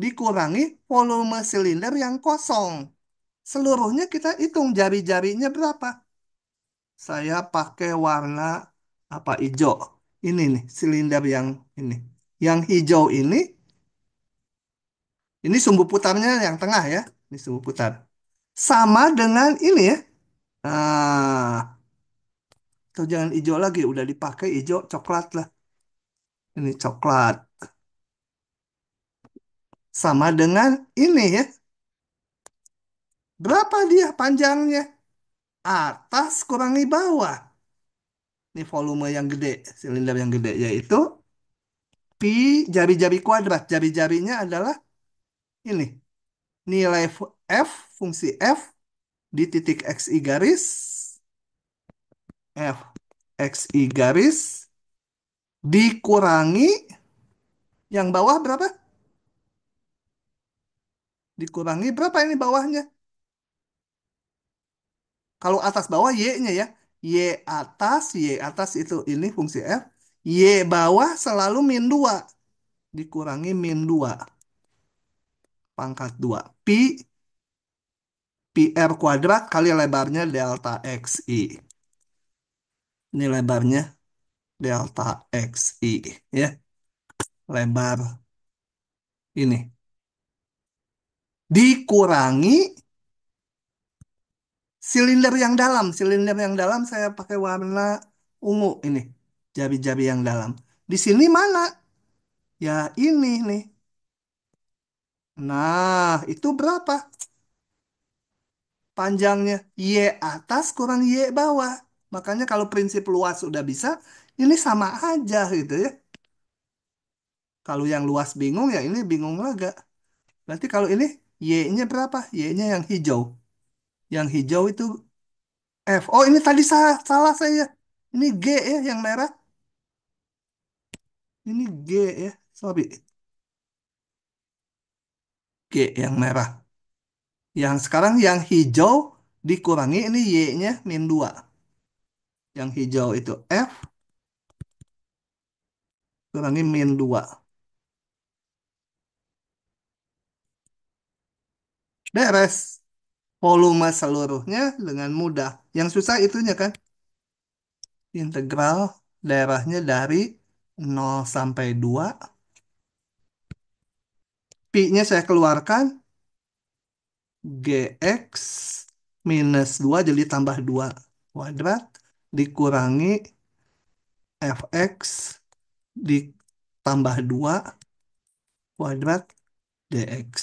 dikurangi volume silinder yang kosong. Seluruhnya kita hitung jari-jarinya berapa. Saya pakai warna apa hijau. Ini nih silinder yang ini. Yang hijau ini ini sumbu putarnya yang tengah ya. Ini suhu putar. Sama dengan ini ya. Nah, atau jangan hijau lagi, udah dipakai hijau coklat lah. Ini coklat. Sama dengan ini ya. Berapa dia panjangnya? Atas kurangi bawah. Ini volume yang gede, silinder yang gede, yaitu pi jari-jari kuadrat. Jari-jarinya adalah ini, nilai f fungsi f di titik xi garis f xi garis dikurangi yang bawah berapa? Dikurangi berapa ini bawahnya? Kalau atas bawah y-nya ya. Y atas, y atas itu ini fungsi f. Y bawah selalu min dua Dikurangi min dua pangkat 2. Pi, PR kuadrat kali lebarnya delta XI. Ini lebarnya delta XI. ya Lebar ini. Dikurangi silinder yang dalam. Silinder yang dalam saya pakai warna ungu ini. Jabi-jabi yang dalam. Di sini mana? Ya ini nih Nah, itu berapa panjangnya? Y atas kurang Y bawah. Makanya kalau prinsip luas sudah bisa, ini sama aja gitu ya. Kalau yang luas bingung ya ini bingung lagi. Berarti kalau ini Y-nya berapa? Y-nya yang hijau. Yang hijau itu F. Oh ini tadi salah, salah saya. Ini G ya yang merah. Ini G ya. Sorry. G yang merah. Yang sekarang yang hijau dikurangi ini Y-nya min 2. Yang hijau itu F kurangi min 2. Beres. Volume seluruhnya dengan mudah. Yang susah itunya kan. Integral daerahnya dari 0 sampai 2 p nya saya keluarkan. GX minus 2 jadi tambah 2 kuadrat dikurangi fx ditambah 2 kuadrat dx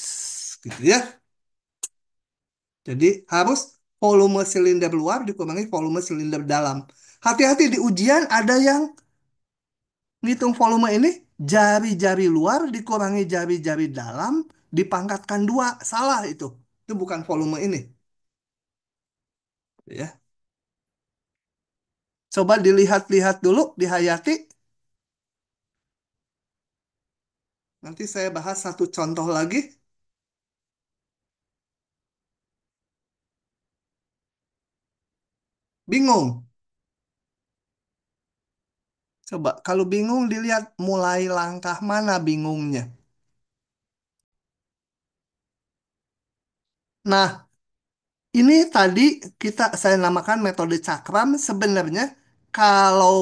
gitu ya. Jadi harus volume silinder luar dikurangi volume silinder dalam. Hati-hati di ujian ada yang ngitung volume ini jari-jari luar dikurangi jari-jari dalam dipangkatkan dua salah itu itu bukan volume ini ya coba dilihat-lihat dulu dihayati nanti saya bahas satu contoh lagi bingung Coba kalau bingung dilihat mulai langkah mana bingungnya. Nah, ini tadi kita saya namakan metode cakram sebenarnya kalau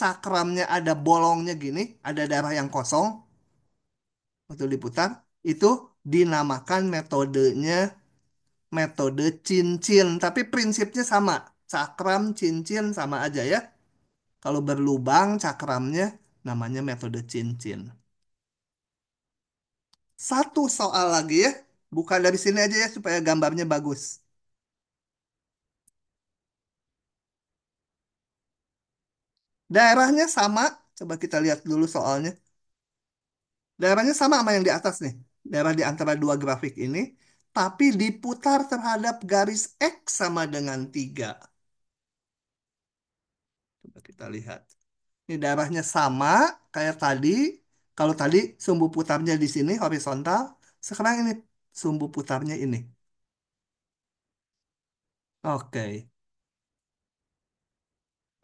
cakramnya ada bolongnya gini, ada darah yang kosong waktu diputar, itu dinamakan metodenya metode cincin, tapi prinsipnya sama. Cakram cincin sama aja ya. Kalau berlubang cakramnya namanya metode cincin. Satu soal lagi ya. Buka dari sini aja ya supaya gambarnya bagus. Daerahnya sama. Coba kita lihat dulu soalnya. Daerahnya sama sama yang di atas nih. Daerah di antara dua grafik ini. Tapi diputar terhadap garis X sama dengan 3. Kita lihat. Ini daerahnya sama kayak tadi. Kalau tadi sumbu putarnya di sini horizontal, sekarang ini sumbu putarnya ini. Oke. Okay.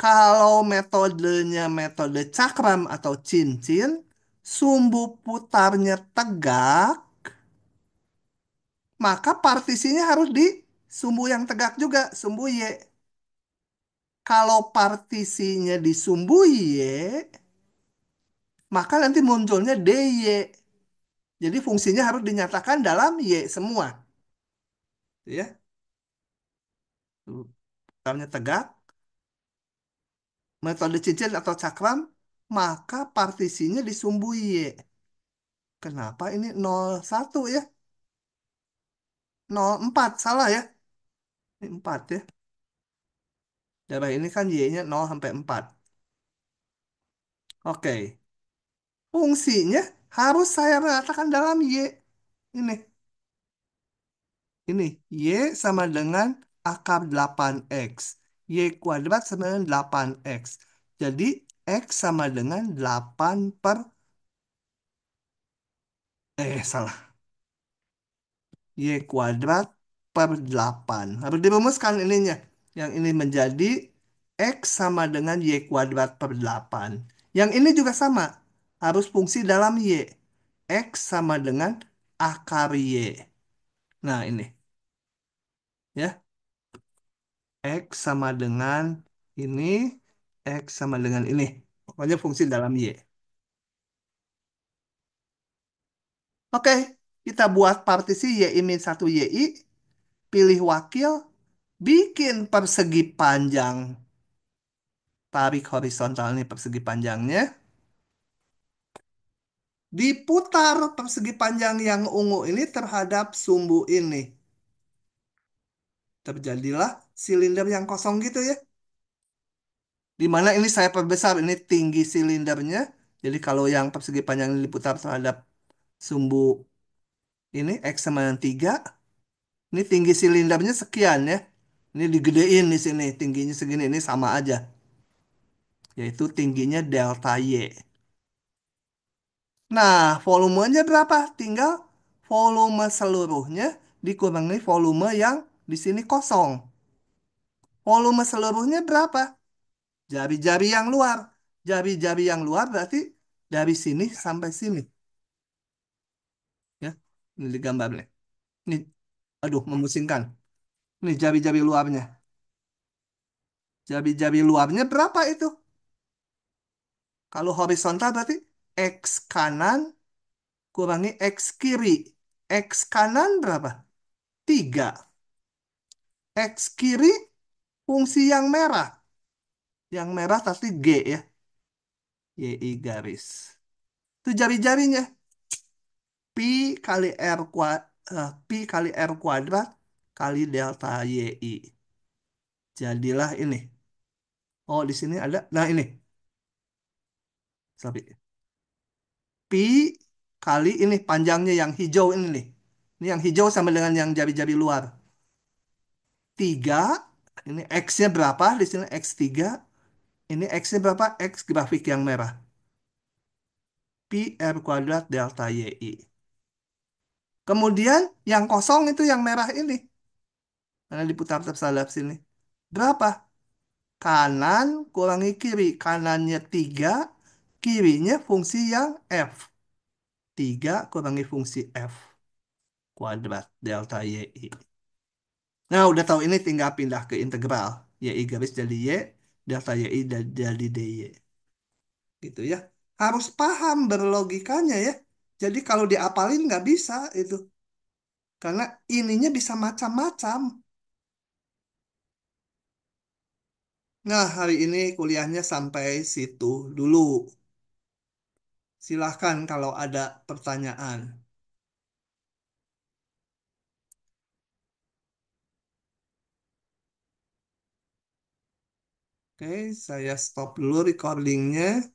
Kalau metodenya metode cakram atau cincin, sumbu putarnya tegak, maka partisinya harus di sumbu yang tegak juga, sumbu Y. Kalau partisinya sumbu Y, maka nanti munculnya DY. Jadi fungsinya harus dinyatakan dalam Y semua. Ya. Misalnya tegak, metode cincin atau cakram, maka partisinya sumbu Y. Kenapa ini 01 ya? 04, salah ya? Ini 4 ya. Darah ini kan Y-nya 0 sampai 4. Oke. Fungsinya harus saya ratakan dalam Y. Ini. Ini. Y sama dengan akar 8X. Y kuadrat sama dengan 8X. Jadi X sama dengan 8 per... Eh, salah. Y kuadrat per 8. Harus dirumuskan ininya. Yang ini menjadi X sama dengan Y kuadrat per 8. Yang ini juga sama. Harus fungsi dalam Y. X sama dengan akar Y. Nah, ini. Ya. X sama dengan ini. X sama dengan ini. Pokoknya fungsi dalam Y. Oke, kita buat partisi Y min y YI. Pilih wakil, bikin persegi panjang tarik horizontal ini persegi panjangnya diputar persegi panjang yang ungu ini terhadap sumbu ini terjadilah silinder yang kosong gitu ya dimana ini saya perbesar ini tinggi silindernya jadi kalau yang persegi panjang ini diputar terhadap sumbu ini X sama dengan 3 ini tinggi silindernya sekian ya ini digedein di sini, tingginya segini, ini sama aja. Yaitu tingginya delta Y. Nah, volumenya berapa? Tinggal volume seluruhnya dikurangi volume yang di sini kosong. Volume seluruhnya berapa? Jari-jari yang luar. Jari-jari yang luar berarti dari sini sampai sini. Ya, ini digambar nih. Ini, aduh, memusingkan. Nih jari-jari luarnya, jari-jari luarnya berapa itu? Kalau horizontal berarti X kanan kurangi X kiri. X kanan berapa? 3. X kiri fungsi yang merah. Yang merah tadi G ya. YI garis. Itu jari-jarinya. Eh, pi kali R kuadrat, uh, Pi kali R kuadrat kali delta YI. Jadilah ini. Oh, di sini ada. Nah, ini. sapi P kali ini panjangnya yang hijau ini nih. Ini yang hijau sama dengan yang jari-jari luar. 3. Ini X-nya berapa? Di sini X3. Ini X-nya berapa? X grafik yang merah. P R kuadrat delta YI. Kemudian yang kosong itu yang merah ini. Karena diputar-putar salah sini. Berapa? Kanan kurangi kiri. Kanannya 3, kirinya fungsi yang F. 3 kurangi fungsi F. Kuadrat delta YI. Nah, udah tahu ini tinggal pindah ke integral. YI garis jadi Y, delta YI jadi DY. Gitu ya. Harus paham berlogikanya ya. Jadi kalau diapalin nggak bisa itu. Karena ininya bisa macam-macam. Nah, hari ini kuliahnya sampai situ dulu. Silahkan kalau ada pertanyaan. Oke, saya stop dulu recordingnya.